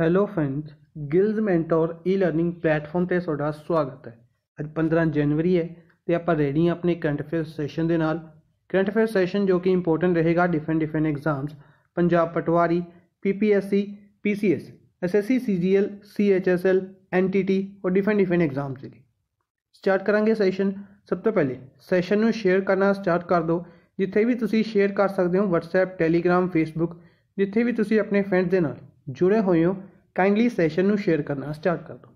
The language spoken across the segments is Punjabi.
hello friends Gillz mentor e learning platform ਤੇ ਤੁਹਾਡਾ ਸਵਾਗਤ ਹੈ ਅੱਜ 15 ਜਨਵਰੀ ਹੈ ਤੇ ਆਪਾਂ ਰੈਡੀ ਹਾਂ ਆਪਣੇ ਕਰੰਟ ਅਫੇਅਰ ਸੈਸ਼ਨ ਦੇ ਨਾਲ ਕਰੰਟ ਅਫੇਅਰ ਸੈਸ਼ਨ ਜੋ ਕਿ ਇੰਪੋਰਟੈਂਟ ਰਹੇਗਾ different different exams Punjab Patwari PPSC PCS SSC CGL CHSL NTT ਔਰ ਡਿਫਰੈਂਟ ਡਿਫਰੈਂਟ ਐਗਜ਼ਾਮਸ ਲਈ ਸਟਾਰਟ ਕਰਾਂਗੇ ਸੈਸ਼ਨ ਸਭ ਤੋਂ ਪਹਿਲੇ ਸੈਸ਼ਨ ਨੂੰ ਸ਼ੇਅਰ ਕਰਨਾ ਸਟਾਰਟ ਕਰ ਦਿਓ ਜਿੱਥੇ ਵੀ ਤੁਸੀਂ ਸ਼ੇਅਰ ਕਰ ਸਕਦੇ ਹੋ WhatsApp Telegram Facebook ਜਿੱਥੇ ਵੀ ਤੁਸੀਂ ਆਪਣੇ ਫਰੈਂਡਸ ਦੇ ਨਾਲ ਜੁੜੇ ਹੋਏ ਹੋ ਕਾਈਂਡਲੀ ਸੈਸ਼ਨ ਨੂੰ ਸ਼ੇਅਰ ਕਰਨਾ ਸਟਾਰਟ ਕਰ ਦਿਓ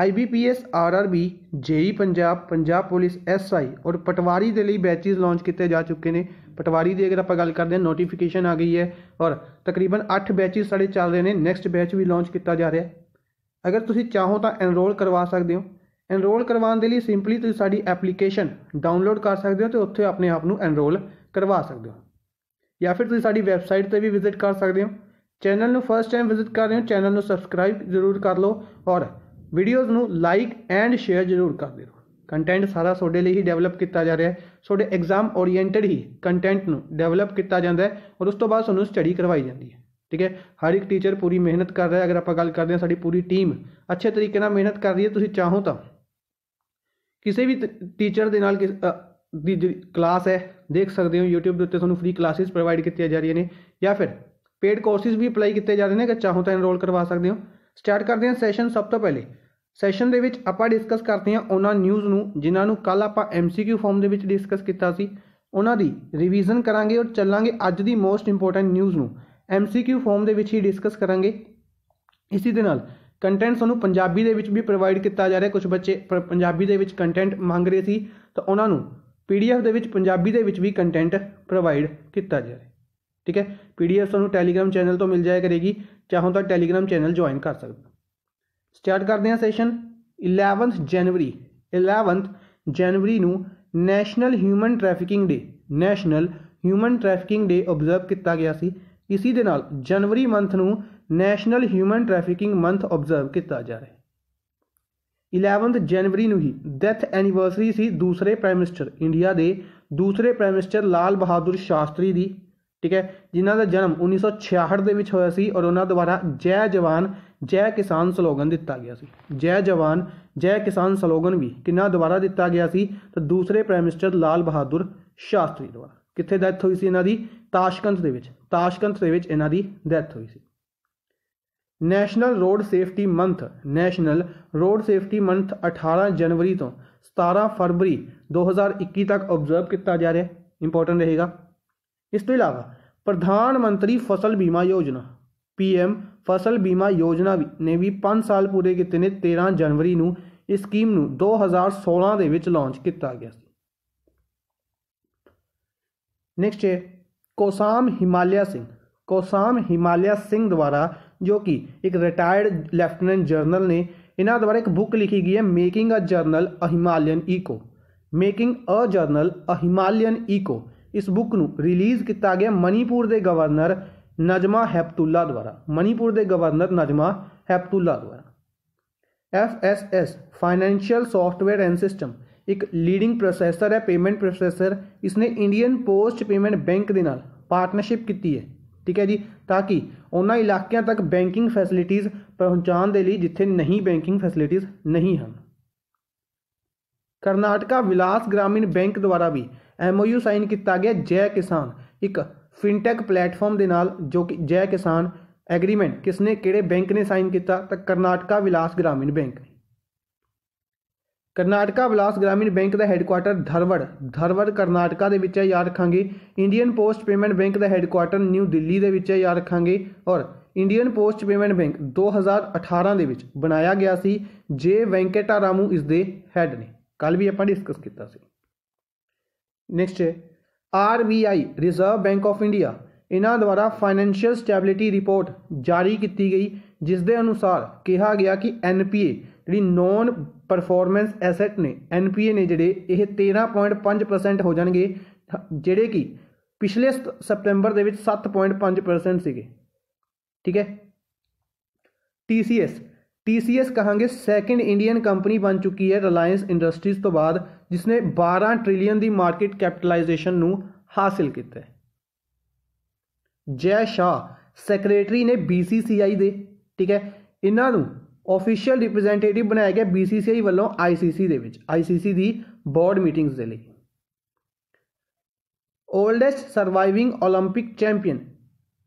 IBPS RRB JE Punjab Punjab police SI ਔਰ ਪਟਵਾਰੀ ਦੇ ਲਈ ਬੈਚਸ ਲਾਂਚ ਕੀਤੇ ਜਾ ਚੁੱਕੇ ਨੇ ਪਟਵਾਰੀ ਦੀ ਅਗਰ ਆਪਾਂ ਗੱਲ ਕਰਦੇ ਹਾਂ ਨੋਟੀਫਿਕੇਸ਼ਨ ਆ ਗਈ ਹੈ ਔਰ ਤਕਰੀਬਨ 8 ਬੈਚਸ ਸਾਡੇ ਚੱਲ ਰਹੇ ਨੇ ਨੈਕਸਟ ਬੈਚ ਵੀ ਲਾਂਚ ਕੀਤਾ ਜਾ ਰਿਹਾ ਅਗਰ ਤੁਸੀਂ ਚਾਹੋ ਤਾਂ ਐਨਰੋਲ ਕਰਵਾ ਸਕਦੇ ਹੋ ਐਨਰੋਲ ਕਰਵਾਉਣ ਦੇ ਲਈ ਸਿੰਪਲੀ ਤੁਸੀਂ ਸਾਡੀ ਐਪਲੀਕੇਸ਼ਨ ਡਾਊਨਲੋਡ ਕਰ ਸਕਦੇ ਹੋ ਤੇ ਉੱਥੇ ਆਪਣੇ ਆਪ ਨੂੰ ਐਨਰੋਲ ਕਰਵਾ ਸਕਦੇ ਹੋ ਜਾਂ ਫਿਰ ਤੁਸੀਂ ਸਾਡੀ ਵੈਬਸਾਈਟ ਤੇ ਵੀ ਵਿਜ਼ਿਟ ਕਰ ਸਕਦੇ ਹੋ ਚੈਨਲ ਨੂੰ ਫਸਟ ਟਾਈਮ ਵਿਜ਼ਿਟ ਕਰ ਰਹੇ ਹੋ ਚੈਨਲ ਨੂੰ ਸਬਸਕ੍ਰਾਈਬ ਜ਼ਰੂਰ ਕਰ ਲਓ ਔਰ ਵੀਡੀਓਜ਼ ਨੂੰ ਲਾਈਕ ਐਂਡ ਸ਼ੇਅਰ ਜ਼ਰੂਰ ਕਰ ਦਿਓ ਕੰਟੈਂਟ ਸਾਰਾ ਤੁਹਾਡੇ ਲਈ ਹੀ ਡਿਵੈਲਪ ਕੀਤਾ ਜਾ ਰਿਹਾ ਹੈ ਤੁਹਾਡੇ ਐਗਜ਼ਾਮ ਓਰੀਐਂਟਡ ਹੀ ਕੰਟੈਂਟ ਨੂੰ ਡਿਵੈਲਪ ਕੀਤਾ ਜਾਂਦਾ ਹੈ ਔਰ ਉਸ ਤੋਂ ਬਾਅਦ ਤੁਹਾਨੂੰ ਸਟੱਡੀ ਕਰਵਾਈ ਜਾਂਦੀ ਹੈ ਠੀਕ ਹੈ ਹਰ ਇੱਕ ਟੀਚਰ ਪੂਰੀ ਮਿਹਨਤ ਕਰ ਰਿਹਾ ਹੈ ਅਗਰ ਆਪਾਂ ਗੱਲ ਕਰਦੇ ਹਾਂ ਸਾਡੀ ਪੂਰੀ ਟੀਮ ਅੱਛੇ ਤਰੀਕੇ ਨਾਲ ਮਿਹਨਤ ਕਰ ਰਹੀ ਹੈ ਤੁਸੀਂ ਚਾਹੋ ਤਾਂ ਕਿਸੇ ਵੀ ਟੀਚਰ ਦੇ ਨਾਲ ਦੀ ਕਲਾਸ ਹੈ ਦੇਖ ਸਕਦੇ ਹੋ YouTube ਦੇ ਉੱਤੇ ਤੁਹਾਨੂੰ ਫ੍ਰੀ ਕਲਾਸਿਸ ਪ੍ਰੋਵਾਈਡ ਕੀਤੀਆਂ ਜਾ ਰਹੀਆਂ ਨੇ ਜਾਂ ਫਿਰ ਪੇਡ ਕੋਰਸਿਸ ਵੀ ਅਪਲਾਈ ਕੀਤੇ ਜਾ ਰਹੇ ਨੇ ਕਿ ਚਾਹੋ ਤਾਂ ਐਨਰੋਲ ਕਰਵਾ ਸਕਦੇ ਹੋ ਸਟਾਰਟ ਕਰਦੇ ਹਾਂ ਸੈਸ਼ਨ ਸਭ ਤੋਂ ਪਹਿਲੇ ਸੈਸ਼ਨ ਦੇ ਵਿੱਚ ਆਪਾਂ ਡਿਸਕਸ ਕਰਦੇ ਹਾਂ ਉਹਨਾਂ ਨਿਊਜ਼ ਨੂੰ ਜਿਨ੍ਹਾਂ ਨੂੰ ਕੱਲ ਆਪਾਂ ਐਮਸੀਕਿਊ ਫਾਰਮ ਦੇ ਵਿੱਚ ਡਿਸਕਸ ਕੀਤਾ ਸੀ ਉਹਨਾਂ ਦੀ ਰਿਵੀਜ਼ਨ ਕਰਾਂਗੇ ਔਰ ਚੱਲਾਂਗੇ ਅੱਜ ਦੀ ਮੋਸਟ ਇੰਪੋਰਟੈਂਟ ਨਿਊਜ਼ ਨੂੰ ਐਮਸੀਕਿਊ ਫਾਰਮ ਦੇ ਵਿੱਚ ਹੀ ਡਿਸਕਸ ਕਰਾਂਗੇ ਇਸੇ ਦੇ ਨਾਲ ਕੰਟੈਂਟ ਤੁਹਾਨੂੰ ਪੰਜਾਬੀ ਦੇ ਵਿੱਚ ਵੀ ਪ੍ਰੋਵਾਈਡ ਕੀਤਾ ਜਾ ਰਿਹਾ ਕੁਝ ਬੱਚੇ ਪੰਜਾਬੀ ਦੇ ਵਿੱਚ ਕੰਟੈਂਟ ਮੰਗ ਰਹੇ ਸੀ ਤਾਂ ਉਹਨਾਂ ਨੂੰ ਪੀਡੀਐਫ ਦੇ ਵਿੱਚ ਪੰਜਾਬੀ ਦੇ ਵਿੱਚ ਵੀ ਕੰਟੈਂਟ ਪ੍ਰੋਵਾਈਡ ਕੀਤਾ ਜਾ ਰਿਹਾ ਠੀਕ ਹੈ ਪੀਡੀਐਫ ਤੁਹਾਨੂੰ ਟੈਲੀਗ੍ਰam ਚੈਨਲ ਤੋਂ ਮਿਲ ਜਾਇਆ ਕਰੇਗੀ ਚਾਹੋ ਤਾਂ ਟੈਲੀਗ੍ਰam ਚੈਨਲ ਜੁਆਇਨ ਕਰ ਸਕਦੇ ਸਟਾਰਟ ਕਰਦੇ ਹਾਂ ਸੈਸ਼ਨ 11th ਜਨਵਰੀ 11th ਜਨਵਰੀ ਨੂੰ national human trafficking day national human trafficking day observe ਕੀਤਾ ਗਿਆ ਸੀ ਇਸੇ ਦੇ ਨਾਲ ਜਨਵਰੀ ਮੰਥ ਨੂੰ national human trafficking month observe ਕੀਤਾ ਜਾ ਰਿਹਾ ਹੈ 11th ਜਨਵਰੀ ਨੂੰ ਹੀ ਡੈਥ ਐਨੀਵਰਸਰੀ ਸੀ ਦੂਸਰੇ ਪ੍ਰਾਈਮ ਮਿਨਿਸਟਰ ਇੰਡੀਆ ਦੇ ਦੂਸਰੇ ਪ੍ਰਾਈਮ ਮਿਨਿਸਟਰ ਲਾਲ ਬਹਾਦੁਰ ਸ਼ਾਸਤਰੀ ਦੀ ਠੀਕ ਹੈ ਜਿਨ੍ਹਾਂ ਦਾ ਜਨਮ 1966 ਦੇ ਵਿੱਚ ਹੋਇਆ ਸੀ ਔਰ ਉਹਨਾਂ ਦੁਆਰਾ ਜੈ ਜਵਾਨ ਜੈ ਕਿਸਾਨ ਸਲੋਗਨ ਦਿੱਤਾ ਗਿਆ ਸੀ ਜੈ ਜਵਾਨ ਜੈ ਕਿਸਾਨ ਸਲੋਗਨ ਵੀ ਕਿੰਨਾ ਦੁਆਰਾ ਦਿੱਤਾ ਗਿਆ ਸੀ ਤਾਂ ਦੂਸਰੇ ਪ੍ਰਾਈਮ ਮਿਨਿਸਟਰ ਲਾਲ ਬਹਾਦੁਰ ਸ਼ਾਸਤਰੀ ਦੁਆਰਾ ਕਿੱਥੇ ਡੈਥ ਹੋਈ ਸੀ ਇਹਨਾਂ ਦੀ ਤਾਸ਼ਕੰਤ ਦੇ ਵਿੱਚ ਤਾਸ਼ਕੰਤ ਦੇ ਵਿੱਚ ਇਹਨਾਂ ਦੀ ਡੈਥ ਹੋਈ ਸੀ national road safety month national road safety month 18 ਜਨਵਰੀ ਤੋਂ 17 ਫਰਵਰੀ 2021 ਤੱਕ ਆਬਜ਼ਰਵ ਕੀਤਾ ਜਾ ਰਿਹਾ ਹੈ ਇੰਪੋਰਟੈਂਟ ਰਹੇਗਾ ਇਸ ਤੋਂ ਇਲਾਵਾ ਪ੍ਰਧਾਨ ਮੰਤਰੀ ਫਸਲ ਬੀਮਾ ਯੋਜਨਾ ਪੀਐਮ ਫਸਲ ਬੀਮਾ ਯੋਜਨਾ ਨੇ ਵੀ 5 ਸਾਲ ਪੂਰੇ ਕੀਤੇ ਨੇ 13 ਜਨਵਰੀ ਨੂੰ ਇਸ ਸਕੀਮ ਨੂੰ 2016 ਦੇ ਵਿੱਚ ਲਾਂਚ ਕੀਤਾ ਗਿਆ ਸੀ ਨੈਕਸਟ ਹੈ ਕੋਸਾਮ ਹਿਮਾਲਿਆ ਸਿੰਘ ਕੋਸਾਮ ਹਿਮਾਲਿਆ ਸਿੰਘ ਦੁਆਰਾ ਜੋ ਕਿ ਇੱਕ ਰਿਟਾਇਰਡ ਲੈਫਟਨੈਂਟ ਜਰਨਲ ਨੇ ਇਹਨਾਂ ਦੁਆਰਾ ਇੱਕ ਬੁੱਕ ਲਿਖੀ ਗਈ ਹੈ making a journal a Himalayan echo making a journal a Himalayan echo ਇਸ ਬੁੱਕ ਨੂੰ ਰਿਲੀਜ਼ ਕੀਤਾ ਗਿਆ ਮਨੀਪੁਰ ਦੇ ਗਵਰਨਰ ਨਜਮਾ ਹੈਪਤੁੱਲਾ ਦੁਆਰਾ ਮਨੀਪੁਰ ਦੇ ਗਵਰਨਰ ਨਜਮਾ ਹੈਪਤੁੱਲਾ ਦੁਆਰਾ FSS financial software and system ਇੱਕ ਲੀਡਿੰਗ ਪ੍ਰੋਸੈਸਰ ਹੈ ਪੇਮੈਂਟ ਪ੍ਰੋਸੈਸਰ ਇਸਨੇ ਇੰਡੀਅਨ ਪੋਸਟ ਪੇਮੈਂਟ ਬੈਂਕ ਦੇ ਨਾਲ ਪਾਰਟਨਰਸ਼ਿਪ ਕੀਤੀ ਹੈ ਠੀਕ ਹੈ ਜੀ ਤਾਂ ਕਿ ਉਹਨਾਂ ਇਲਾਕਿਆਂ ਤੱਕ ਬੈਂਕਿੰਗ ਫੈਸਿਲਿਟੀਆਂ ਪਹੁੰਚਾਉਣ ਦੇ ਲਈ ਜਿੱਥੇ ਨਹੀਂ ਬੈਂਕਿੰਗ ਫੈਸਿਲਿਟੀਆਂ ਨਹੀਂ ਹਨ ਕਰਨਾਟਕਾ ਵਿਲਾਸ ਗ੍ਰਾਮੀਣ ਬੈਂਕ ਦੁਆਰਾ ਵੀ ਐਮਓਯੂ ਸਾਈਨ ਕੀਤਾ ਗਿਆ ਜੈ ਕਿਸਾਨ ਇੱਕ ਫਿਨਟੈਕ ਪਲੇਟਫਾਰਮ ਦੇ ਨਾਲ ਜੋ ਕਿ ਜੈ ਕਿਸਾਨ ਐਗਰੀਮੈਂਟ ਕਿਸਨੇ ਕਿਹੜੇ ਬੈਂਕ ਨੇ ਸਾਈਨ ਕੀਤਾ ਤਾਂ ਕਰਨਾਟਕਾ ਵਿਲਾਸ ਗ੍ਰਾਮੀਣ ਬੈਂਕ ਨੇ ਕਰਨਾਟਕਾ ਵਿਲਾਸ ਗ੍ਰਾਮੀਣ ਬੈਂਕ ਦਾ ਹੈੱਡਕੁਆਰਟਰ ਧਰਵੜ ਧਰਵੜ ਕਰਨਾਟਕਾ ਦੇ ਵਿੱਚ ਹੈ ਯਾਦ ਰੱਖਾਂਗੇ ਇੰਡੀਅਨ ਪੋਸਟ ਪੇਮੈਂਟ ਬੈਂਕ ਦਾ ਹੈੱਡਕੁਆਰਟਰ ਨਿਊ ਦਿੱਲੀ ਦੇ ਵਿੱਚ ਹੈ ਯਾਦ ਰੱਖਾਂਗੇ ਔਰ ਇੰਡੀਅਨ ਪੋਸਟ ਪੇਮੈਂਟ ਬੈਂਕ 2018 ਦੇ ਵਿੱਚ ਬਣਾਇਆ ਗਿਆ ਸੀ ਜੇ ਵੈਂਕਟਾ ਰਾਮੂ ਇਸ ਦੇ ਹੈੱਡ ਨੇ ਕੱਲ ਵੀ ਆਪਾਂ ਡਿਸਕਸ ਕੀਤਾ ਸੀ ਨੈਕਸਟ ਹੈ RBI reserve bank of India ਇਹਨਾਂ ਦੁਆਰਾ ਫਾਈਨੈਂਸ਼ੀਅਲ ਸਟੈਬਿਲਿਟੀ ਰਿਪੋਰਟ ਜਾਰੀ ਕੀਤੀ ਗਈ ਜਿਸ ਦੇ ਅਨੁਸਾਰ ਕਿਹਾ ਗਿਆ ਕਿ ਐਨਪੀਏ ਜਿਹੜੀ ਨੋਨ ਪਰਫਾਰਮੈਂਸ ਐਸੈਟ ਨੇ ਐਨਪੀਏ ਨੇ ਜਿਹੜੇ ਇਹ 13.5% ਹੋ ਜਾਣਗੇ ਜਿਹੜੇ ਕਿ ਪਿਛਲੇ ਸਤੰਬਰ ਦੇ ਵਿੱਚ 7.5% ਸੀਗੇ ਠੀਕ ਹੈ TCS TCS ਕਹਾਂਗੇ ਸੈਕੰਡ ਇੰਡੀਅਨ ਕੰਪਨੀ ਬਣ ਚੁੱਕੀ ਹੈ ਰਿਲਾਇੰਸ ਇੰਡਸਟਰੀਜ਼ ਤੋਂ ਬਾਅਦ ਜਿਸ ਨੇ 12 ਟ੍ਰਿਲੀਅਨ ਦੀ ਮਾਰਕੀਟ ਕੈਪੀਟਲਾਈਜੇਸ਼ਨ ਨੂੰ ਹਾਸਲ ਕੀਤਾ ਹੈ ਜੈ ਸ਼ਾ ਸੈਕਟਰੀ ਨੇ BCCI ਦੇ ਠੀਕ ਹੈ ਇਹਨਾਂ ਨੂੰ ਆਫੀਸ਼ੀਅਲ ਰਿਪਰੈਜ਼ੈਂਟੇਟਿਵ ਬਣਾਇਆ ਗਿਆ BCCI ਵੱਲੋਂ ICC ਦੇ ਵਿੱਚ ICC ਦੀ ਬੋਰਡ ਮੀਟਿੰਗਸ ਦੇ ਲਈ oldest surviving 올림픽 champion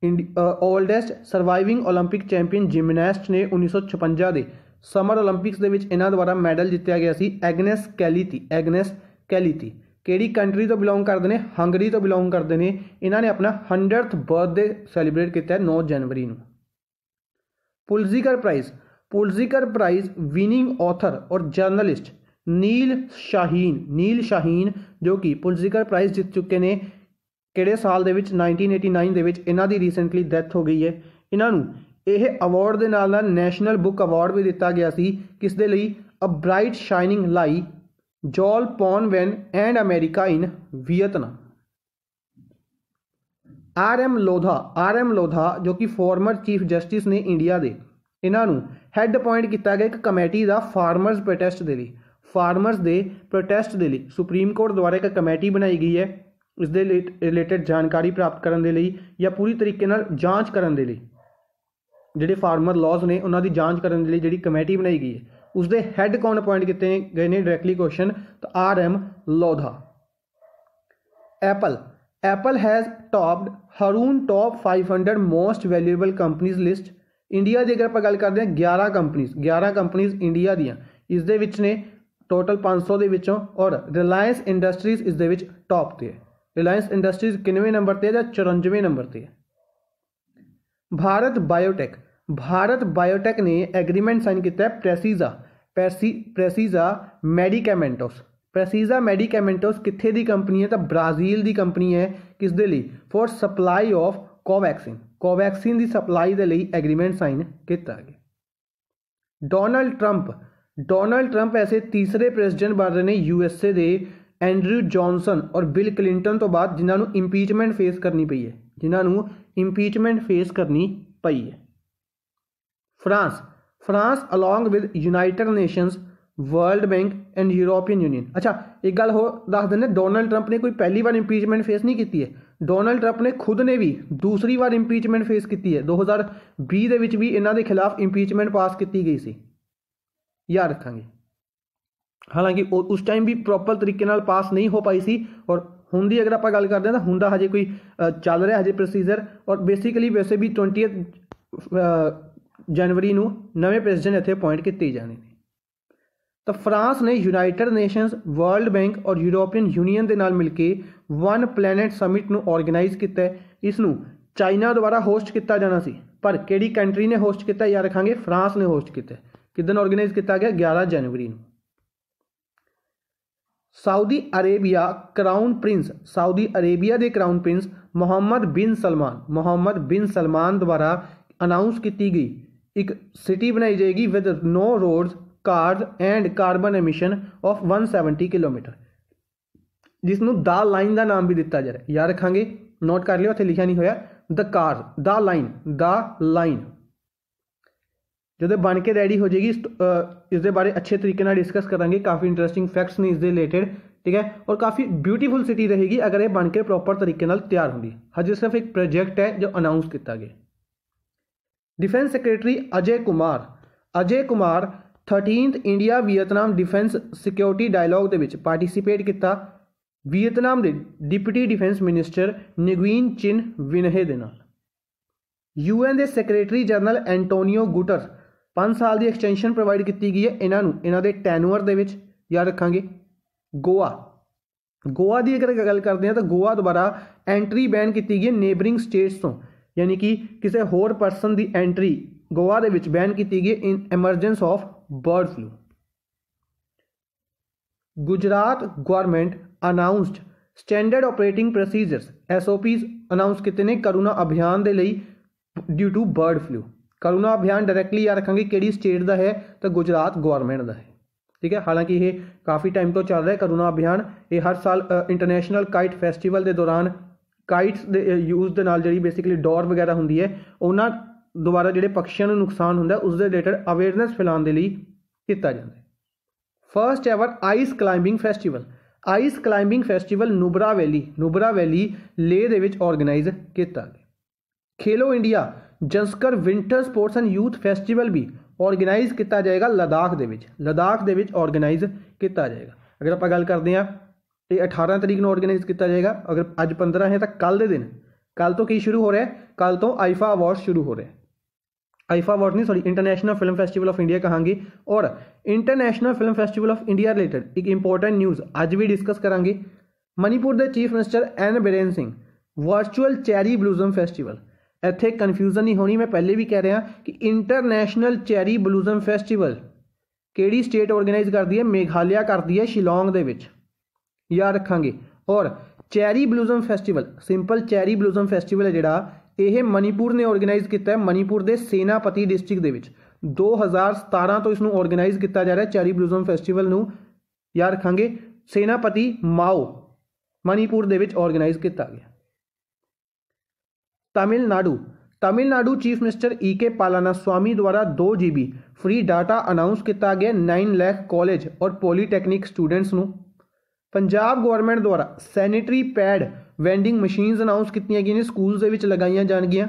oldest surviving 올림픽 champion gymnast ਨੇ 1956 ਦੇ ਸਮਰ 올림픽ਸ ਦੇ ਵਿੱਚ ਇਹਨਾਂ ਦੁਆਰਾ ਮੈਡਲ ਜਿੱਤਿਆ ਗਿਆ ਸੀ ਐਗਨੈਸ ਕੈਲੀਤੀ ਐਗਨੈਸ ਕੈਲੀਤੀ ਕਿਹੜੀ ਕੰਟਰੀ ਤੋਂ ਬਿਲੋਂਗ ਕਰਦੇ ਨੇ ਹੰਗਰੀ ਤੋਂ ਬਿਲੋਂਗ ਕਰਦੇ ਨੇ ਇਹਨਾਂ ਨੇ ਆਪਣਾ 100th ਬਰਥਡੇ ਸੈਲੀਬ੍ਰੇਟ ਕੀਤਾ 9 ਜਨਵਰੀ ਨੂੰ Pulitzer prize Pulitzer prize winning author ਔਰ journalist Neil Sheehan Neil Sheehan ਜੋ ਕਿ ਪੁਲਜ਼ੀਕਰ ਪ੍ਰਾਈਜ਼ ਜਿੱਤ ਚੁੱਕੇ ਨੇ ਕਿਹੜੇ ਸਾਲ ਦੇ ਵਿੱਚ 1989 ਦੇ ਵਿੱਚ ਇਹਨਾਂ ਦੀ ਰੀਸੈਂਟਲੀ ਡੈਥ ਹੋ ਗਈ ਹੈ ਇਹਨਾਂ ਨੂੰ ਇਹ ਅਵਾਰਡ ਦੇ ਨਾਲ ਨਾਲ ਨੈਸ਼ਨਲ ਬੁੱਕ ਅਵਾਰਡ ਵੀ ਦਿੱਤਾ ਗਿਆ ਸੀ ਕਿਸ ਦੇ ਲਈ ਅ bright shining lie John Paul Vann and America in Vietnam R M Lodha R M Lodha ਜੋ ਕਿ ਫਾਰਮਰ ਚੀਫ ਜਸਟਿਸ ਨੇ ਇੰਡੀਆ ਦੇ ਇਹਨਾਂ ਨੂੰ ਹੈੱਡ ਅਪਾਇੰਟ ਕੀਤਾ ਗਿਆ ਇੱਕ ਕਮੇਟੀ ਦਾ ਫਾਰਮਰਸ ਪ੍ਰੋਟੈਸਟ ਦੇ ਲਈ ਫਾਰਮਰਸ ਦੇ ਪ੍ਰੋਟੈਸਟ ਦੇ ਲਈ ਸੁਪਰੀਮ ਕੋਰਟ ਦੁਆਰਾ ਇੱਕ ਕਮੇਟੀ ਬਣਾਈ ਗਈ ਹੈ ਇਸ ਦੇ ਰਿਲੇਟਡ ਜਾਣਕਾਰੀ ਪ੍ਰਾਪਤ ਕਰਨ ਦੇ ਲਈ ਜਾਂ ਪੂਰੀ ਤਰੀਕੇ ਨਾਲ ਜਾਂਚ ਕਰਨ ਦੇ ਲਈ ਜਿਹੜੇ ਫਾਰਮਰ ਲਾਜ਼ ਨੇ ਉਹਨਾਂ ਦੀ ਜਾਂਚ ਕਰਨ ਦੇ ਲਈ ਜਿਹੜੀ ਕਮੇਟੀ ਬਣਾਈ ਗਈ ਹੈ ਉਸ ਦੇ ਹੈੱਡ ਕੌਣ ਅਪਾਇੰਟ ਕੀਤੇ ਗਏ ਨੇ ਡਾਇਰੈਕਟਲੀ ਕੁਐਸਚਨ ਤਾਂ R M Lodha Apple Apple has topped Hurun top 500 most valuable ਕੰਪਨੀਆਂ ਲਿਸਟ ਇੰਡੀਆ ਦੇ ਅਗਰ ਆਪਾਂ ਗੱਲ ਕਰਦੇ ਹਾਂ 11 ਕੰਪਨੀਆਂ 11 ਕੰਪਨੀਆਂ ਇੰਡੀਆ ਦੀਆਂ ਇਸ ਦੇ ਵਿੱਚ ਨੇ ਟੋਟਲ 500 ਦੇ ਵਿੱਚੋਂ ਔਰ ਰਿਲਾਇੰਸ ਇੰਡਸਟਰੀਜ਼ ਇਸ ਦੇ ਵਿੱਚ ਟੌਪ ਤੇ ਹੈ ਰਿਲਾਇੰਸ ਇੰਡਸਟਰੀਜ਼ ਕਿੰਨੇਵੇਂ ਨੰਬਰ ਤੇ ਹੈ ਜਾਂ 94ਵੇਂ ਨੰਬਰ ਤੇ ਹੈ ਭਾਰਤ ਬਾਇਓਟੈਕ ਭਾਰਤ ਬਾਇਓਟੈਕ ਨੇ ਐਗਰੀਮੈਂਟ ਸਾਈਨ ਕੀਤਾ ਹੈ ਪ੍ਰੈਸੀਜ਼ਾ ਪ੍ਰੈਸੀ ਪ੍ਰੈਸੀਜ਼ਾ ਮੈਡੀਕਾਮੈਂਟੋਸ ਪ੍ਰੈਸੀਜ਼ਾ ਮੈਡੀਕਾਮੈਂਟੋਸ ਕਿੱਥੇ ਦੀ ਕੰਪਨੀ ਹੈ ਤਾਂ ਬ੍ਰਾਜ਼ੀਲ ਦੀ ਕੰਪਨੀ ਹੈ ਕਿਸ ਦੇ ਲਈ for supply of Covaxin Covaxin ਦੀ ਸਪਲਾਈ ਦੇ ਲਈ ਐਗਰੀਮੈਂਟ ਸਾਈਨ ਕੀਤਾ ਗਿਆ ਡੋਨਲਡ ਟਰੰਪ ਡੋਨਲਡ ਟਰੰਪ ਐਸੇ ਤੀਸਰੇ ਪ੍ਰੈਜ਼ੀਡੈਂਟ ਬਣ ਰਹੇ ਨੇ ਯੂਐਸਏ ਦੇ ਐਂਡਰਿਊ ਜੌਨਸਨ ਔਰ ਬਿਲ ਕਲਿੰਟਨ ਤੋਂ ਬਾਅਦ ਜਿਨ੍ਹਾਂ ਨੂੰ ਇੰਪੀਚਮੈਂਟ ਫੇਸ ਕਰਨੀ ਪਈ ਹੈ ਜਿਨ੍ਹਾਂ ਨੂੰ ਇੰਪੀਚਮੈਂਟ ਫੇਸ ਕਰਨੀ ਪਈ ਹੈ France France along with United Nations World Bank and European Union अच्छा एक गल हो दस दें डोनल्ड ट्रंप ने कोई पहली बार इंपीचमेंट फेस नहीं की है डोनल्ड ट्रंप ने खुद ने भी दूसरी बार इंपीचमेंट फेस की है दो हज़ार भी इन्हों के खिलाफ इंपीचमेंट पास की गई सी याद रखा हालांकि उस टाइम भी प्रोपर तरीके पास नहीं हो पाई सी और हूँ भी अगर आप गल करते हैं तो हूँ हजे कोई चल रहा हजे प्रोसीजर और बेसिकली वैसे भी ट्वेंटी ਜਨਵਰੀ ਨੂੰ ਨਵੇਂ ਪ੍ਰੈਜ਼ੀਡੈਂਟ ਇੱਥੇ ਅਪਾਇੰਟ ਕੀਤੇ ਜਾਣੇ ਨੇ ਤਾਂ ਫਰਾਂਸ ਨੇ ਯੂਨਾਈਟਿਡ ਨੇਸ਼ਨਸ ਵਰਲਡ ਬੈਂਕ ਔਰ ਯੂਰੋਪੀਅਨ ਯੂਨੀਅਨ ਦੇ ਨਾਲ ਮਿਲ ਕੇ ਵਨ ਪਲੈਨਟ ਸਮਿਟ ਨੂੰ ਆਰਗੇਨਾਈਜ਼ ਕੀਤਾ ਇਸ ਨੂੰ ਚਾਈਨਾ ਦੁਆਰਾ ਹੋਸਟ ਕੀਤਾ ਜਾਣਾ ਸੀ ਪਰ ਕਿਹੜੀ ਕੰਟਰੀ ਨੇ ਹੋਸਟ ਕੀਤਾ ਯਾਦ ਰੱਖਾਂਗੇ ਫਰਾਂਸ ਨੇ ਹੋਸਟ ਕੀਤਾ ਕਿਦਨ ਆਰਗੇਨਾਈਜ਼ ਕੀਤਾ ਗਿਆ 11 ਜਨਵਰੀ ਨੂੰ Saudi Arabia crown prince Saudi Arabia ਦੇ crown prince Mohammed bin Salman Muhammad bin Salman ਦੁਆਰਾ ਅਨਾਉਂਸ ਕੀਤੀ ਗਈ एक सिटी बनाई जाएगी with no roads cars and carbon emission of one 170 kilometre जिसन द लाइन का नाम भी दिता जा रहा याद रखा नोट कर लियो इतने लिखा नहीं होया the car the line the line जो बन के रेडी हो जाएगी इस बारे अच्छे तरीके डिस्कस करा काफ़ी इंट्रस्टिंग फैक्ट्स ने इस रिलेटेड ठीक है और काफ़ी ब्यूटीफुल सिटी रहेगी अगर ये बन के प्रॉपर तरीके तैयार होंगी हजे हाँ सिर्फ एक प्रोजेक्ट है जो अनाउंस किया गया defence secretary Ajay Kumar Ajay Kumar 13th India Vietnam defence security dialogue ਦੇ ਵਿੱਚ ਪਾਰਟਿਸਿਪੇਟ ਕੀਤਾ ਵਿਅਤਨਾਮ ਦੇ deputy defence minister Nguyen Chi Vinh ਦੇ ਨਾਲ ਯੂਐਨ ਦੇ ਸੈਕਟਰੀ ਜਨਰਲ ਐਂਟੋਨੀਓ ਗੁਟਰ 5 ਸਾਲ ਦੀ ਐਕਸਟੈਂਸ਼ਨ ਪ੍ਰੋਵਾਈਡ ਕੀਤੀ ਗਈ ਹੈ ਇਹਨਾਂ ਨੂੰ ਇਹਨਾਂ ਦੇ ਟੈਨੂਅਰ ਦੇ ਵਿੱਚ ਯਾਦ ਰੱਖਾਂਗੇ ਗੋਆ ਗੋਆ ਦੀ ਅਗਰ ਗੱਲ ਕਰਦੇ ਹਾਂ ਤਾਂ ਗੋਆ ਦੁਆਰਾ ਐਂਟਰੀ ਬੈਨ ਕੀਤੀ ਗਈ ਹੈ ਨੇਬਰਿੰਗ ਸਟੇਟਸ ਤੋਂ ਯਾਨੀ ਕਿ ਕਿਸੇ ਹੋਰ ਪਰਸਨ ਦੀ ਐਂਟਰੀ ਗੋਆ ਦੇ ਵਿੱਚ ਬੈਨ ਕੀਤੀ ਗਈ in emergence of bird flu Gujarat government announced standard operating procedures SOPs announce ਕੀਤੇ ਨੇ ਕਰੋਨਾ ਅਭਿਆਨ ਦੇ ਲਈ due to bird flu Karuna Abhiyan directly ਯਾ ਰੱਖਾਂਗੇ ਕਿਹੜੀ ਸਟੇਟ ਦਾ ਹੈ ਤਾਂ ਗੁਜਰਾਤ ਗਵਰਨਮੈਂਟ ਦਾ ਹੈ ਠੀਕ ਹੈ ਹਾਲਾਂਕਿ ਇਹ ਕਾਫੀ ਟਾਈਮ ਤੋਂ ਚੱਲ ਰਿਹਾ ਹੈ ਕਰੋਨਾ ਅਭਿਆਨ ਇਹ ਹਰ ਸਾਲ ਇੰਟਰਨੈਸ਼ਨਲ ਕਾਈਟ ਫੈਸਟੀਵਲ ਦੇ ਦੌਰਾਨ ਕਾਈਟਸ ਦੇ ਯੂਜ਼ ਦੇ ਨਾਲ ਜਿਹੜੀ ਬੇਸਿਕਲੀ ਡੋਰ ਵਗੈਰਾ ਹੁੰਦੀ ਹੈ ਉਹਨਾਂ ਦੁਆਰਾ ਜਿਹੜੇ ਪੰਛੀਆਂ ਨੂੰ ਨੁਕਸਾਨ ਹੁੰਦਾ ਉਸ ਦੇ ਰਿਲੇਟਡ ਅਵੇਅਰਨੈਸ ਫੈਲਾਉਣ ਦੇ ਲਈ ਕੀਤਾ ਜਾਂਦਾ first ever ice climbing festival ice climbing festival Nubra valley Nubra valley Leh ਦੇ ਵਿੱਚ ਆਰਗੇਨਾਈਜ਼ ਕੀਤਾ ਗਿਆ Khelo India Zanskar winter sports and youth festival ਵੀ ਆਰਗੇਨਾਈਜ਼ ਕੀਤਾ ਜਾਏਗਾ ਲਦਾਖ ਦੇ ਵਿੱਚ ਲਦਾਖ ਦੇ ਵਿੱਚ ਆਰਗੇਨਾਈਜ਼ ਕੀਤਾ ਜਾਏਗਾ ਅਗਰ ਆਪਾਂ ਗੱਲ ਕਰਦੇ ਹਾਂ तो अठारह तरीक न ऑर्गेनाइज किया जाएगा अगर अज पंद्रह है तो कल ਦੇ कल तो की शुरू हो रहा है कल तो आईफा अवार्ड शुरू हो रहा है आईफा अवार्ड नहीं sorry international film festival of India कहेंगे और international film festival of India related एक इंपॉर्टेंट न्यूज़ आज भी डिस्कस करा मणिपुर के chief minister N Biren Singh virtual cherry blossom festival इतने कन्फ्यूजन नहीं होनी मैं पहले भी कह रहा कि इंटरनेशनल चैरी बलूजम फेस्टिवल कि स्टेट ऑर्गेनाइज करती है मेघालिया करती है शिलोंग के ਯਾਦ ਰੱਖਾਂਗੇ ਔਰ cherry blossom festival simple cherry blossom festival ਹੈ ਜਿਹੜਾ ਇਹ ਮਨੀਪੁਰ ਨੇ ਆਰਗੇਨਾਈਜ਼ ਕੀਤਾ ਹੈ ਮਨੀਪੁਰ ਦੇ ਸੇਨਾਪਤੀ ਡਿਸਟ੍ਰਿਕਟ ਦੇ ਵਿੱਚ 2017 ਤੋਂ ਇਸ ਨੂੰ ਆਰਗੇਨਾਈਜ਼ ਕੀਤਾ ਜਾ ਰਿਹਾ ਚੈਰੀ ਬਲੂਜ਼ਮ ਫੈਸਟੀਵਲ ਨੂੰ ਯਾਦ ਰੱਖਾਂਗੇ ਸੇਨਾਪਤੀ ਮਾਓ ਮਨੀਪੁਰ ਦੇ ਵਿੱਚ ਆਰਗੇਨਾਈਜ਼ ਕੀਤਾ ਗਿਆ Tamil Nadu Tamil Nadu chief minister E K Palaniswami ਦੁਆਰਾ 2 ਜੀਬੀ ਫ੍ਰੀ ਡਾਟਾ ਅਨਾਉਂਸ ਕੀਤਾ ਗਿਆ 9 ਲੱਖ ਕਾਲਜ ਔਰ ਪੋਲੀਟੈਕਨਿਕ ਸਟੂਡੈਂਟਸ ਨੂੰ ਪੰਜਾਬ ਗਵਰਨਮੈਂਟ ਦੁਆਰਾ sanitary pad vending machines announce ਕੀਤੀਆਂ ਗਈਆਂ ਨੇ ਸਕੂਲਸ ਦੇ ਵਿੱਚ ਲਗਾਈਆਂ ਜਾਣਗੀਆਂ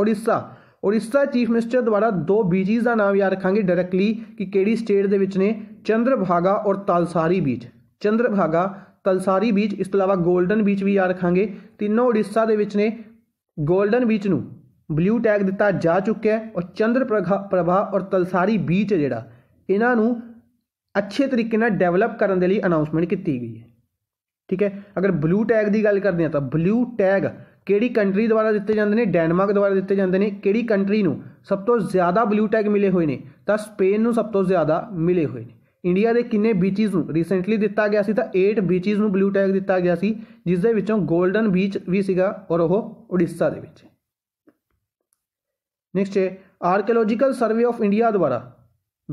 ਓਡੀਸ਼ਾ ਓਡੀਸ਼ਾ ਚੀਫ ਮਿਨਿਸਟਰ ਦੁਆਰਾ ਦੋ ਬੀਜੀਜ਼ ਦਾ ਨਾਮ ਯਾਦ ਰੱਖਾਂਗੇ ਡਾਇਰੈਕਟਲੀ ਕਿ ਕਿਹੜੀ ਸਟੇਟ ਦੇ ਵਿੱਚ ਨੇ ਚੰਦਰਭਾਗਾ ਔਰ ਤਲਸਾਰੀ ਬੀਚ ਚੰਦਰਭਾਗਾ ਤਲਸਾਰੀ ਬੀਚ ਇਸ ਤੋਂ ਇਲਾਵਾ 골ਡਨ ਬੀਚ ਵੀ ਯਾਦ ਰੱਖਾਂਗੇ ਤਿੰਨੋਂ ਓਡੀਸ਼ਾ ਦੇ ਵਿੱਚ ਨੇ 골ਡਨ ਬੀਚ ਨੂੰ ਬਲੂ ਟੈਗ ਦਿੱਤਾ ਜਾ ਚੁੱਕਿਆ ਔਰ ਚੰਦਰ ਪ੍ਰਭਾ ਔਰ ਤਲਸਾਰੀ ਬੀਚ ਜਿਹੜਾ ਇਹਨਾਂ ਨੂੰ ਅੱਛੇ ਤਰੀਕੇ ਨਾਲ ਡਿਵੈਲਪ ਕਰਨ ਦੇ ਲਈ ਅਨਾਉਂਸਮੈਂਟ ਕੀਤੀ ਗਈ ਹੈ ਠੀਕ ਹੈ ਅਗਰ ਬਲੂ ਟੈਗ ਦੀ ਗੱਲ ਕਰਦੇ ਆ ਤਾਂ ਬਲੂ ਟੈਗ ਕਿਹੜੀ ਕੰਟਰੀ ਦੁਆਰਾ ਦਿੱਤੇ ਜਾਂਦੇ ਨੇ ਡੈਨਮਾਰਕ ਦੁਆਰਾ ਦਿੱਤੇ ਜਾਂਦੇ ਨੇ ਕਿਹੜੀ ਕੰਟਰੀ ਨੂੰ ਸਭ ਤੋਂ ਜ਼ਿਆਦਾ ਬਲੂ ਟੈਗ ਮਿਲੇ ਹੋਏ ਨੇ ਤਾਂ ਸਪੇਨ ਨੂੰ ਸਭ ਤੋਂ ਜ਼ਿਆਦਾ ਮਿਲੇ ਹੋਏ ਨੇ ਇੰਡੀਆ ਦੇ ਕਿੰਨੇ ਬੀਚਸ ਨੂੰ ਰੀਸੈਂਟਲੀ ਦਿੱਤਾ ਗਿਆ ਸੀ ਤਾਂ 8 ਬੀਚਸ ਨੂੰ ਬਲੂ ਟੈਗ ਦਿੱਤਾ ਗਿਆ ਸੀ ਜਿਸ ਦੇ ਵਿੱਚੋਂ 골ਡਨ ਬੀਚ ਵੀ ਸੀਗਾ ਔਰ ਉਹ ਉੜੀਸਾ ਦੇ ਵਿੱਚ ਨੈਕਸਟ ਹੈ ਆਰਕੀਓਲੋਜੀਕਲ ਸਰਵੇ ਆਫ ਇੰਡੀਆ ਦੁਆਰਾ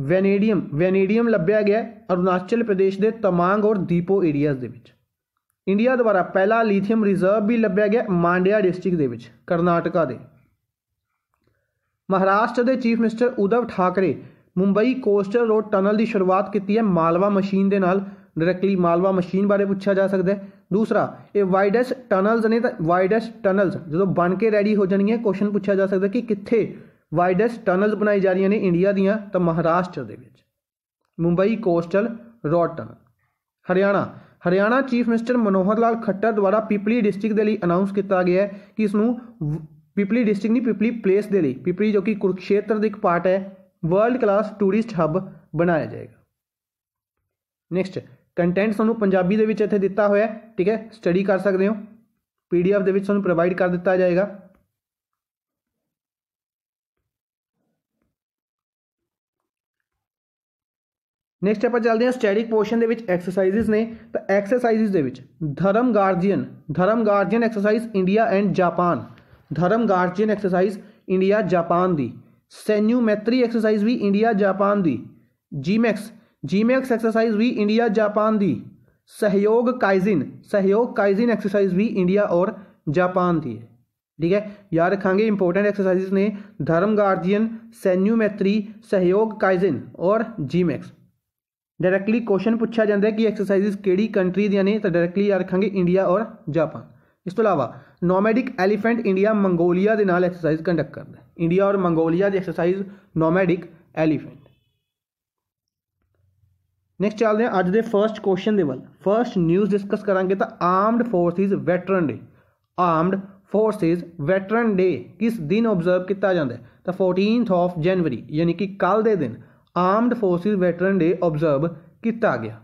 ਵੈਨੇਡੀਅਮ ਵੈਨੇਡੀਅਮ ਲੱਭਿਆ ਗਿਆ ਅਰੁਣਾਚਲ ਪ੍ਰਦੇਸ਼ ਦੇ ਤਮਾਂਗ ਔਰ ਦੀਪੋ ਏਰੀਆਜ਼ ਦੇ ਵਿੱਚ ਇੰਡੀਆ ਦੁਆਰਾ ਪਹਿਲਾ ਲੀਥੀਅਮ ਰਿਜ਼ਰਵ ਵੀ ਲੱਭਿਆ ਗਿਆ ਮਾਂਡਿਆ ਡਿਸਟ੍ਰਿਕਟ ਦੇ ਵਿੱਚ ਕਰਨਾਟਕਾ ਦੇ ਮਹਾਰਾਸ਼ਟਰ ਦੇ chief minister Uddhav Thackeray Mumbai coastal road tunnel ਦੀ ਸ਼ੁਰੂਆਤ ਕੀਤੀ ਹੈ ਮਾਲਵਾ ਮਸ਼ੀਨ ਦੇ ਨਾਲ ਡਾਇਰੈਕਟਲੀ ਮਾਲਵਾ ਮਸ਼ੀਨ ਬਾਰੇ ਪੁੱਛਿਆ ਜਾ ਸਕਦਾ ਹੈ ਦੂਸਰਾ ਇਹ ਵਾਈਡੈਸਟ ਟਨਲਸ ਨੇ ਤਾਂ ਵਾਈਡੈਸਟ ਟਨਲਸ ਜਦੋਂ ਬਣ ਕੇ ਰੈਡੀ ਹੋ ਜਾਣਗੀਆਂ ਕੁਐਸਚਨ ਪੁੱਛਿਆ ਜਾ ਸਕਦਾ ਕਿ ਕਿੱਥੇ ਵਾਈਡੈਸਟ ਟਨਲਸ ਬਣਾਈ ਜਾ ਰਹੀਆਂ ਨੇ ਇੰਡੀਆ ਦੀਆਂ ਤਾਂ ਮਹਾਰਾਸ਼ਟਰ ਦੇ ਵਿੱਚ Mumbai coastal road tunnel Haryana Haryana chief minister Manohar Lal Khattar ਦੁਆਰਾ ਪੀਪਲੀ ਡਿਸਟ੍ਰਿਕਟ ਦੇ ਲਈ ਅਨਾਉਂਸ ਕੀਤਾ ਗਿਆ ਹੈ ਕਿ ਇਸ ਨੂੰ ਪੀਪਲੀ ਡਿਸਟ੍ਰਿਕਟ ਨਹੀਂ ਪੀਪਲੀ ਪਲੇਸ ਦੇ ਲਈ ਪੀਪਲੀ ਜੋ ਕਿ ਕੁਰਕਸ਼ੇਤਰ ਦਾ ਇੱਕ ਪਾਰਟ ਹੈ ਵਰਲਡ ਕਲਾਸ ਟੂਰਿਸਟ ਹੱਬ ਬਣਾਇਆ ਜਾਏਗਾ ਨੈਕਸਟ ਕੰਟੈਂਟ ਤੁਹਾਨੂੰ ਪੰਜਾਬੀ ਦੇ ਵਿੱਚ ਇੱਥੇ ਦਿੱਤਾ ਹੋਇਆ ਹੈ ਠੀਕ ਹੈ ਸਟੱਡੀ ਕਰ ਸਕਦੇ ਹੋ ਪੀਡੀਐਫ ਦੇ ਵਿੱਚ ਤੁਹਾਨੂੰ ਪ੍ਰੋਵਾਈਡ ਕਰ ਦਿੱਤਾ ਜਾਏਗਾ नैक्सट आप चलते हैं स्टैडिक पोर्शन एक्सरसाइज़ ने तो एक्सरसाइज़ के Dharma guardian Dharma guardian exercise India and Japan Dharma guardian exercise India Japan की सैन्यूमैत्री एक्सरसाइज भी इंडिया जापान की जीमैक्स जीमैक्स एक्सरसाइज भी इंडिया जापान की Sahyog Kaijin Sahyog Kaijin exercise भी इंडिया और जापान की है ठीक है याद रखा इंपोर्टेंट एक्सरसाइज ने धर्म गार्जियन सैन्यूमैत्री सहयोग काइजिन और जीमैक्स ਡਾਇਰੈਕਟਲੀ ਕੁਐਸਚਨ ਪੁੱਛਿਆ ਜਾਂਦਾ ਹੈ ਕਿ ਐਕਸਰਸਾਈਜ਼ ਕਿਹੜੀ ਕੰਟਰੀ ਦੀਆਂ ਨੇ ਤਾਂ ਡਾਇਰੈਕਟਲੀ ਆ ਰੱਖਾਂਗੇ ਇੰਡੀਆ ਔਰ ਜਾਪਾਨ ਇਸ ਤੋਂ ਇਲਾਵਾ ਨੋਮੈਡਿਕ ਐਲੀਫੈਂਟ ਇੰਡੀਆ ਮੰਗੋਲੀਆ ਦੇ ਨਾਲ ਐਕਸਰਸਾਈਜ਼ ਕੰਡਕਟ ਕਰਦਾ ਹੈ ਇੰਡੀਆ ਔਰ ਮੰਗੋਲੀਆ ਦੀ ਐਕਸਰਸਾਈਜ਼ ਨੋਮੈਡਿਕ ਐਲੀਫੈਂਟ ਨੈਕਸਟ ਚੱਲਦੇ ਹਾਂ ਅੱਜ ਦੇ ਫਰਸਟ ਕੁਐਸਚਨ ਦੇ ਵੱਲ ਫਰਸਟ ਨਿਊਜ਼ ਡਿਸਕਸ ਕਰਾਂਗੇ ਤਾਂ armed forces veteran day armed forces veteran day ਕਿਸ ਦਿਨ ਆਬਜ਼ਰਵ ਕੀਤਾ ਜਾਂਦਾ ਹੈ ਤਾਂ 14th ਆਫ ਜਨਵਰੀ ਯਾਨੀ ਕਿ ਕੱਲ ਦੇ ਦਿਨ armed forces veteran day observe ਕੀਤਾ ਗਿਆ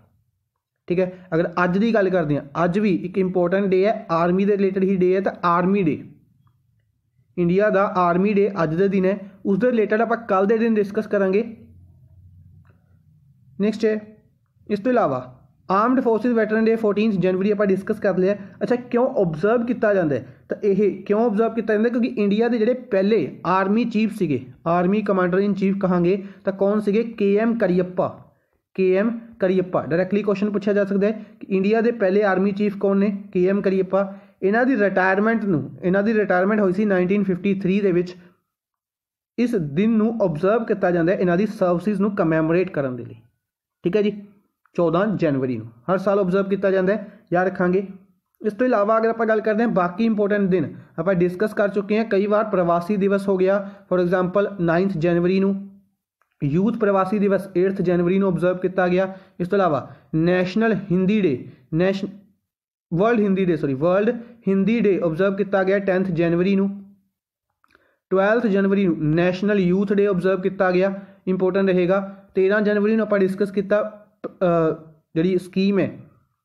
ਠੀਕ ਹੈ ਅਗਰ ਅੱਜ ਦੀ ਗੱਲ ਕਰਦੇ ਹਾਂ ਅੱਜ ਵੀ ਇੱਕ ਇੰਪੋਰਟੈਂਟ ਡੇ ਹੈ ਆਰਮੀ ਦੇ ਰਿਲੇਟਡ ਹੀ ਡੇ ਹੈ ਤਾਂ ਆਰਮੀ ਡੇ ਇੰਡੀਆ ਦਾ ਆਰਮੀ ਡੇ ਅੱਜ ਦੇ ਦਿਨ ਹੈ ਉਸ ਦੇ ਰਿਲੇਟਡ ਆਪਾਂ ਕੱਲ ਦੇ ਦਿਨ ਡਿਸਕਸ ਕਰਾਂਗੇ ਨੈਕਸਟ ਹੈ ਇਸ ਤੋਂ ਇਲਾਵਾ ਆਰਮਡ ਫੋਰਸਿਸ ਵੈਟਰਨ ਡੇ 14 ਜਨਵਰੀ ਆਪਾਂ ਡਿਸਕਸ ਕਰ ਲਿਆ ਅੱਛਾ ਕਿਉਂ ਆਬਜ਼ਰਵ ਕੀਤਾ ਜਾਂਦਾ ਤਾਂ ਇਹ ਕਿਉਂ ਆਬਜ਼ਰਵ ਕੀਤਾ ਜਾਂਦਾ ਕਿਉਂਕਿ ਇੰਡੀਆ ਦੇ ਜਿਹੜੇ ਪਹਿਲੇ ਆਰਮੀ ਚੀਫ ਸੀਗੇ ਆਰਮੀ ਕਮਾਂਡਰ ਇਨ ਚੀਫ ਕਹਾਂਗੇ ਤਾਂ ਕੌਣ ਸੀਗੇ K M Cariappa K M Cariappa directly question ਪੁੱਛਿਆ ਜਾ ਸਕਦਾ ਹੈ ਕਿ ਇੰਡੀਆ ਦੇ ਪਹਿਲੇ ਆਰਮੀ ਚੀਫ ਕੌਣ ਨੇ ਕੇ ਐਮ ਕਰੀਅੱਪਾ ਇਹਨਾਂ ਦੀ ਰਿਟਾਇਰਮੈਂਟ ਨੂੰ ਇਹਨਾਂ ਦੀ ਰਿਟਾਇਰਮੈਂਟ ਹੋਈ ਸੀ 1953 ਦੇ ਵਿੱਚ ਇਸ ਦਿਨ ਨੂੰ ਆਬਜ਼ਰਵ ਕੀਤਾ ਜਾਂਦਾ ਹੈ ਇਹਨਾਂ ਦੀ ਸਰਵਿਸਿਜ਼ ਨੂੰ ਕਮੈਮੋਰੇਟ ਕਰਨ ਦੇ ਲਈ ਠੀਕ ਹੈ ਜੀ चौदह जनवरी को हर साल ओबजर्व किया जाता है याद रखा इस तो अलावा अगर आप गल करते हैं बाकी इंपोर्टेंट दिन आप डिस्कस कर चुके हैं कई बार प्रवासी दिवस हो गया फॉर एग्जाम्पल नाइनथ जनवरी को यूथ प्रवासी दिवस एटथ जनवरी को ओबजर्व किया गया इस तो अलावा नैशनल हिंदी डे नैश world Hindi day sorry world Hindi day observe किया गया टैंथ जनवरी को ट्वैल्थ जनवरी नैशनल यूथ डे ओबजर्व किया गया इंपोर्टेंट रहेगा तेरह जनवरी आप डिस्कस किया ਜਿਹੜੀ ਸਕੀਮ ਹੈ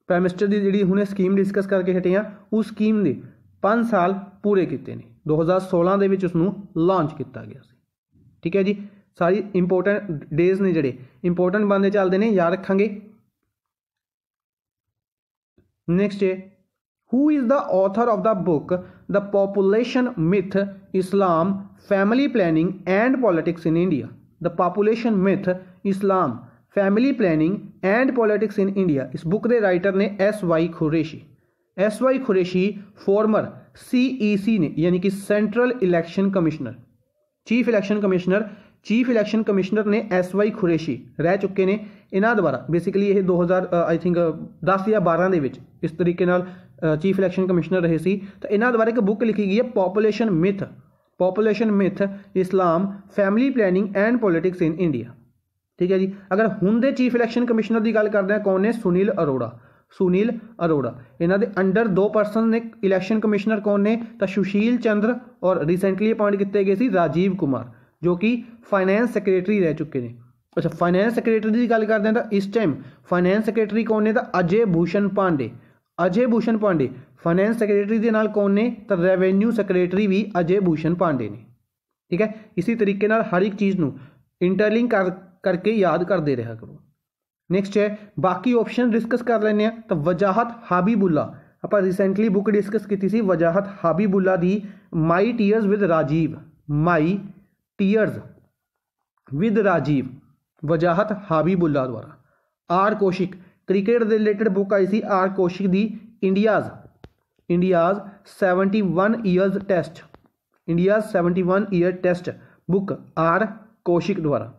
ਪ੍ਰਾਈਮ ਮਿਨਿਸਟਰ ਦੀ ਜਿਹੜੀ ਹੁਣੇ ਸਕੀਮ ਡਿਸਕਸ ਕਰਕੇ ਹਟੇ ਆ ਉਸ ਸਕੀਮ ਦੇ 5 ਸਾਲ ਪੂਰੇ ਕੀਤੇ ਨੇ 2016 ਦੇ ਵਿੱਚ ਉਸ ਨੂੰ ਲਾਂਚ ਕੀਤਾ ਗਿਆ ਸੀ ਠੀਕ ਹੈ ਜੀ ਸਾਰੀ ਇੰਪੋਰਟੈਂਟ ਡੇਜ਼ ਨੇ ਜਿਹੜੇ ਇੰਪੋਰਟੈਂਟ ਬੰਦੇ ਚੱਲਦੇ ਨੇ ਯਾਦ ਰੱਖਾਂਗੇ ਨੈਕਸਟ ਹੈ who is the author of the book the population myth Islam family planning and politics in India the population myth Islam family planning and politics in India इस बुक के राइटर ने S Y Qureshi S Y Qureshi former C e ने यानी कि central election commissioner chief election commissioner chief election commissioner ने एस वाई खुरेशी रह चुके ने इन्हों द्वारा बेसिकली यह दो हज़ार आई थिंक दस या बारह के इस तरीके चीफ इलेक्शन कमिश्नर रहे तो इन द्वारा एक बुक लिखी गई है population myth population myth Islam family planning and politics in India ਠੀਕ ਹੈ ਜੀ ਅਗਰ ਹੁਣ ਦੇ ਚੀਫ ਇਲੈਕਸ਼ਨ ਕਮਿਸ਼ਨਰ ਦੀ ਗੱਲ ਕਰਦੇ ਆ ਕੌਣ ਨੇ ਸੁਨੀਲ ਅਰੋੜਾ ਸੁਨੀਲ ਅਰੋੜਾ ਇਹਨਾਂ ਦੇ ਅੰਡਰ ਦੋ ਪਰਸਨ ਨੇ ਇਲੈਕਸ਼ਨ ਕਮਿਸ਼ਨਰ ਕੌਣ ਨੇ ਤਾਂ ਸੁਸ਼ੀਲ ਚੰਦਰ ਔਰ ਰੀਸੈਂਟਲੀ ਅਪਾਇੰਟ ਕੀਤੇ ਗਏ ਸੀ ਰਾਜੀਵ ਕੁਮਾਰ ਜੋ ਕਿ ਫਾਈਨੈਂਸ ਸੈਕਟਰੀ ਰਹਿ ਚੁੱਕੇ ਨੇ ਅੱਛਾ ਫਾਈਨੈਂਸ ਸੈਕਟਰੀ ਦੀ ਗੱਲ ਕਰਦੇ ਆ ਤਾਂ ਇਸ ਟਾਈਮ ਫਾਈਨੈਂਸ ਸੈਕਟਰੀ ਕੌਣ ਨੇ ਤਾਂ ਅਜੇ ਭੂਸ਼ਣ ਪਾਂਡੇ ਅਜੇ ਭੂਸ਼ਣ ਪਾਂਡੇ ਫਾਈਨੈਂਸ ਸੈਕਟਰੀ ਦੇ ਨਾਲ ਕੌਣ ਨੇ ਤਾਂ ਰੈਵਨਿਊ ਸੈਕਟਰੀ ਵੀ ਅਜੇ ਭੂਸ਼ਣ ਪਾਂਡੇ ਨੇ ਠੀਕ ਹੈ ਇਸੇ ਤਰੀਕੇ ਨਾਲ ਹਰ ਇੱਕ ਚੀਜ਼ ਨੂੰ ਇੰਟਰਲਿੰਕ करके याद कर दे रहा करो नेक्स्ट है बाकी ऑप्शन डिस्कस कर लेने हैं तो वजाहत हाबीबुल्ला आप रिसेंटली बुक डिस्कस की थी Wajahat Habibullah the my years with Rajiv my years with Rajiv Wajahat Habibullah द्वारा R Kaushik cricket related book I see R Kaushik the India's India's seventy one years test India's seventy one year test book R Kaushik द्वारा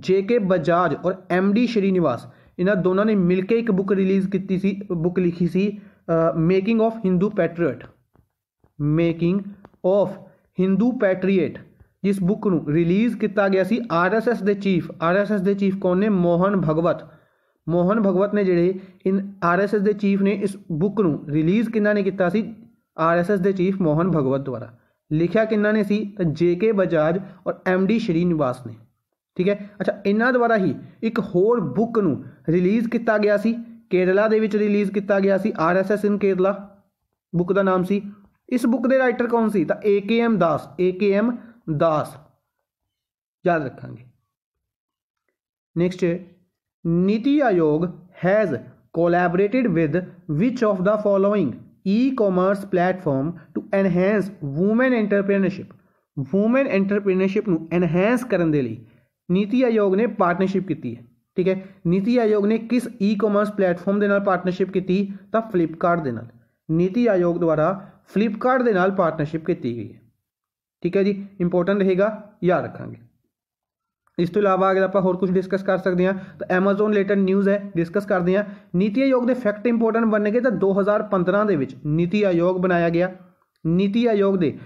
ਜੇਕੇ ਬਜਾਜ ਔਰ ਐਮਡੀ ਸ਼੍ਰੀਨਿਵਾਸ ਇਹਨਾਂ ਦੋਨਾਂ ਨੇ ਮਿਲ ਕੇ ਇੱਕ ਬੁੱਕ ਰਿਲੀਜ਼ ਕੀਤੀ ਸੀ ਬੁੱਕ ਲਿਖੀ ਸੀ making of Hindu patriot making of Hindu patriot ਜਿਸ ਬੁੱਕ ਨੂੰ ਰਿਲੀਜ਼ ਕੀਤਾ ਗਿਆ ਸੀ ਆਰਐਸਐਸ ਦੇ ਚੀਫ ਆਰਐਸਐਸ ਦੇ ਚੀਫ ਕੌਣ ਨੇ ਮੋਹਨ ਭਗਵਤ ਮੋਹਨ ਭਗਵਤ ਨੇ ਜਿਹੜੇ ਇਨ ਆਰਐਸਐਸ ਦੇ ਚੀਫ ਨੇ ਇਸ ਬੁੱਕ ਨੂੰ ਰਿਲੀਜ਼ ਕਿੰਨਾ ਨੇ ਕੀਤਾ ਸੀ ਆਰਐਸਐਸ ਦੇ ਚੀਫ ਮੋਹਨ ਭਗਵਤ ਦੁਆਰਾ ਲਿਖਿਆ ਕਿੰਨਾ ਨੇ ਸੀ ਜੇਕੇ ਬਜਾਜ ਔਰ ਐਮਡੀ ਸ਼੍ਰੀਨਿਵਾਸ ਨੇ ਠੀਕ ਹੈ ਅੱਛਾ ਇਹਨਾਂ ਦੁਆਰਾ ਹੀ ਇੱਕ ਹੋਰ ਬੁੱਕ ਨੂੰ ਰਿਲੀਜ਼ ਕੀਤਾ ਗਿਆ ਸੀ ਕੇਰਲਾ ਦੇ ਵਿੱਚ ਰਿਲੀਜ਼ ਕੀਤਾ ਗਿਆ ਸੀ ਆਰਐਸਐਸ ਇਨ ਕੇਰਲਾ ਬੁੱਕ ਦਾ ਨਾਮ ਸੀ ਇਸ ਬੁੱਕ ਦੇ ਰਾਈਟਰ ਕੌਣ ਸੀ ਤਾਂ ਏਕੇਐਮ ਦਾਸ ਏਕੇਐਮ ਦਾਸ ਯਾਦ ਰੱਖਾਂਗੇ next NITI Aayog has collaborated with which of the following e-commerce platform to enhance women entrepreneurship women entrepreneurship ਨੂੰ ਐਨਹਾਂਸ ਕਰਨ ਦੇ ਲਈ ਨੀਤੀ ਆਯੋਗ ਨੇ ਪਾਰਟਨਰਸ਼ਿਪ ਕੀਤੀ ਹੈ ਠੀਕ ਹੈ ਨੀਤੀ ਆਯੋਗ ਨੇ ਕਿਸ ਈ-ਕਾਮਰਸ ਪਲੇਟਫਾਰਮ ਦੇ ਨਾਲ ਪਾਰਟਨਰਸ਼ਿਪ ਕੀਤੀ ਤਾਂ ਫਲਿੱਪਕਾਰਟ ਦੇ ਨਾਲ ਨੀਤੀ ਆਯੋਗ ਦੁਆਰਾ ਫਲਿੱਪਕਾਰਟ ਦੇ ਨਾਲ ਪਾਰਟਨਰਸ਼ਿਪ ਕੀਤੀ ਗਈ ਹੈ ਠੀਕ ਹੈ ਜੀ ਇੰਪੋਰਟੈਂਟ ਰਹੇਗਾ ਯਾਦ ਰੱਖਾਂਗੇ ਇਸ ਤੋਂ ਇਲਾਵਾ ਅਗਰ ਆਪਾਂ ਹੋਰ ਕੁਝ ਡਿਸਕਸ ਕਰ ਸਕਦੇ ਹਾਂ ਤਾਂ Amazon ਰਿਲੇਟਡ ਨਿਊਜ਼ ਹੈ ਡਿਸਕਸ ਕਰਦੇ ਹਾਂ ਨੀਤੀ ਆਯੋਗ ਦੇ ਫੈਕਟ ਇੰਪੋਰਟੈਂਟ ਬਣਨਗੇ ਤਾਂ 2015 ਦੇ ਵਿੱਚ ਨੀਤੀ ਆਯੋਗ ਬਣਾਇਆ ਗਿਆ ਨੀਤੀ ਆਯੋਗ ਦੇ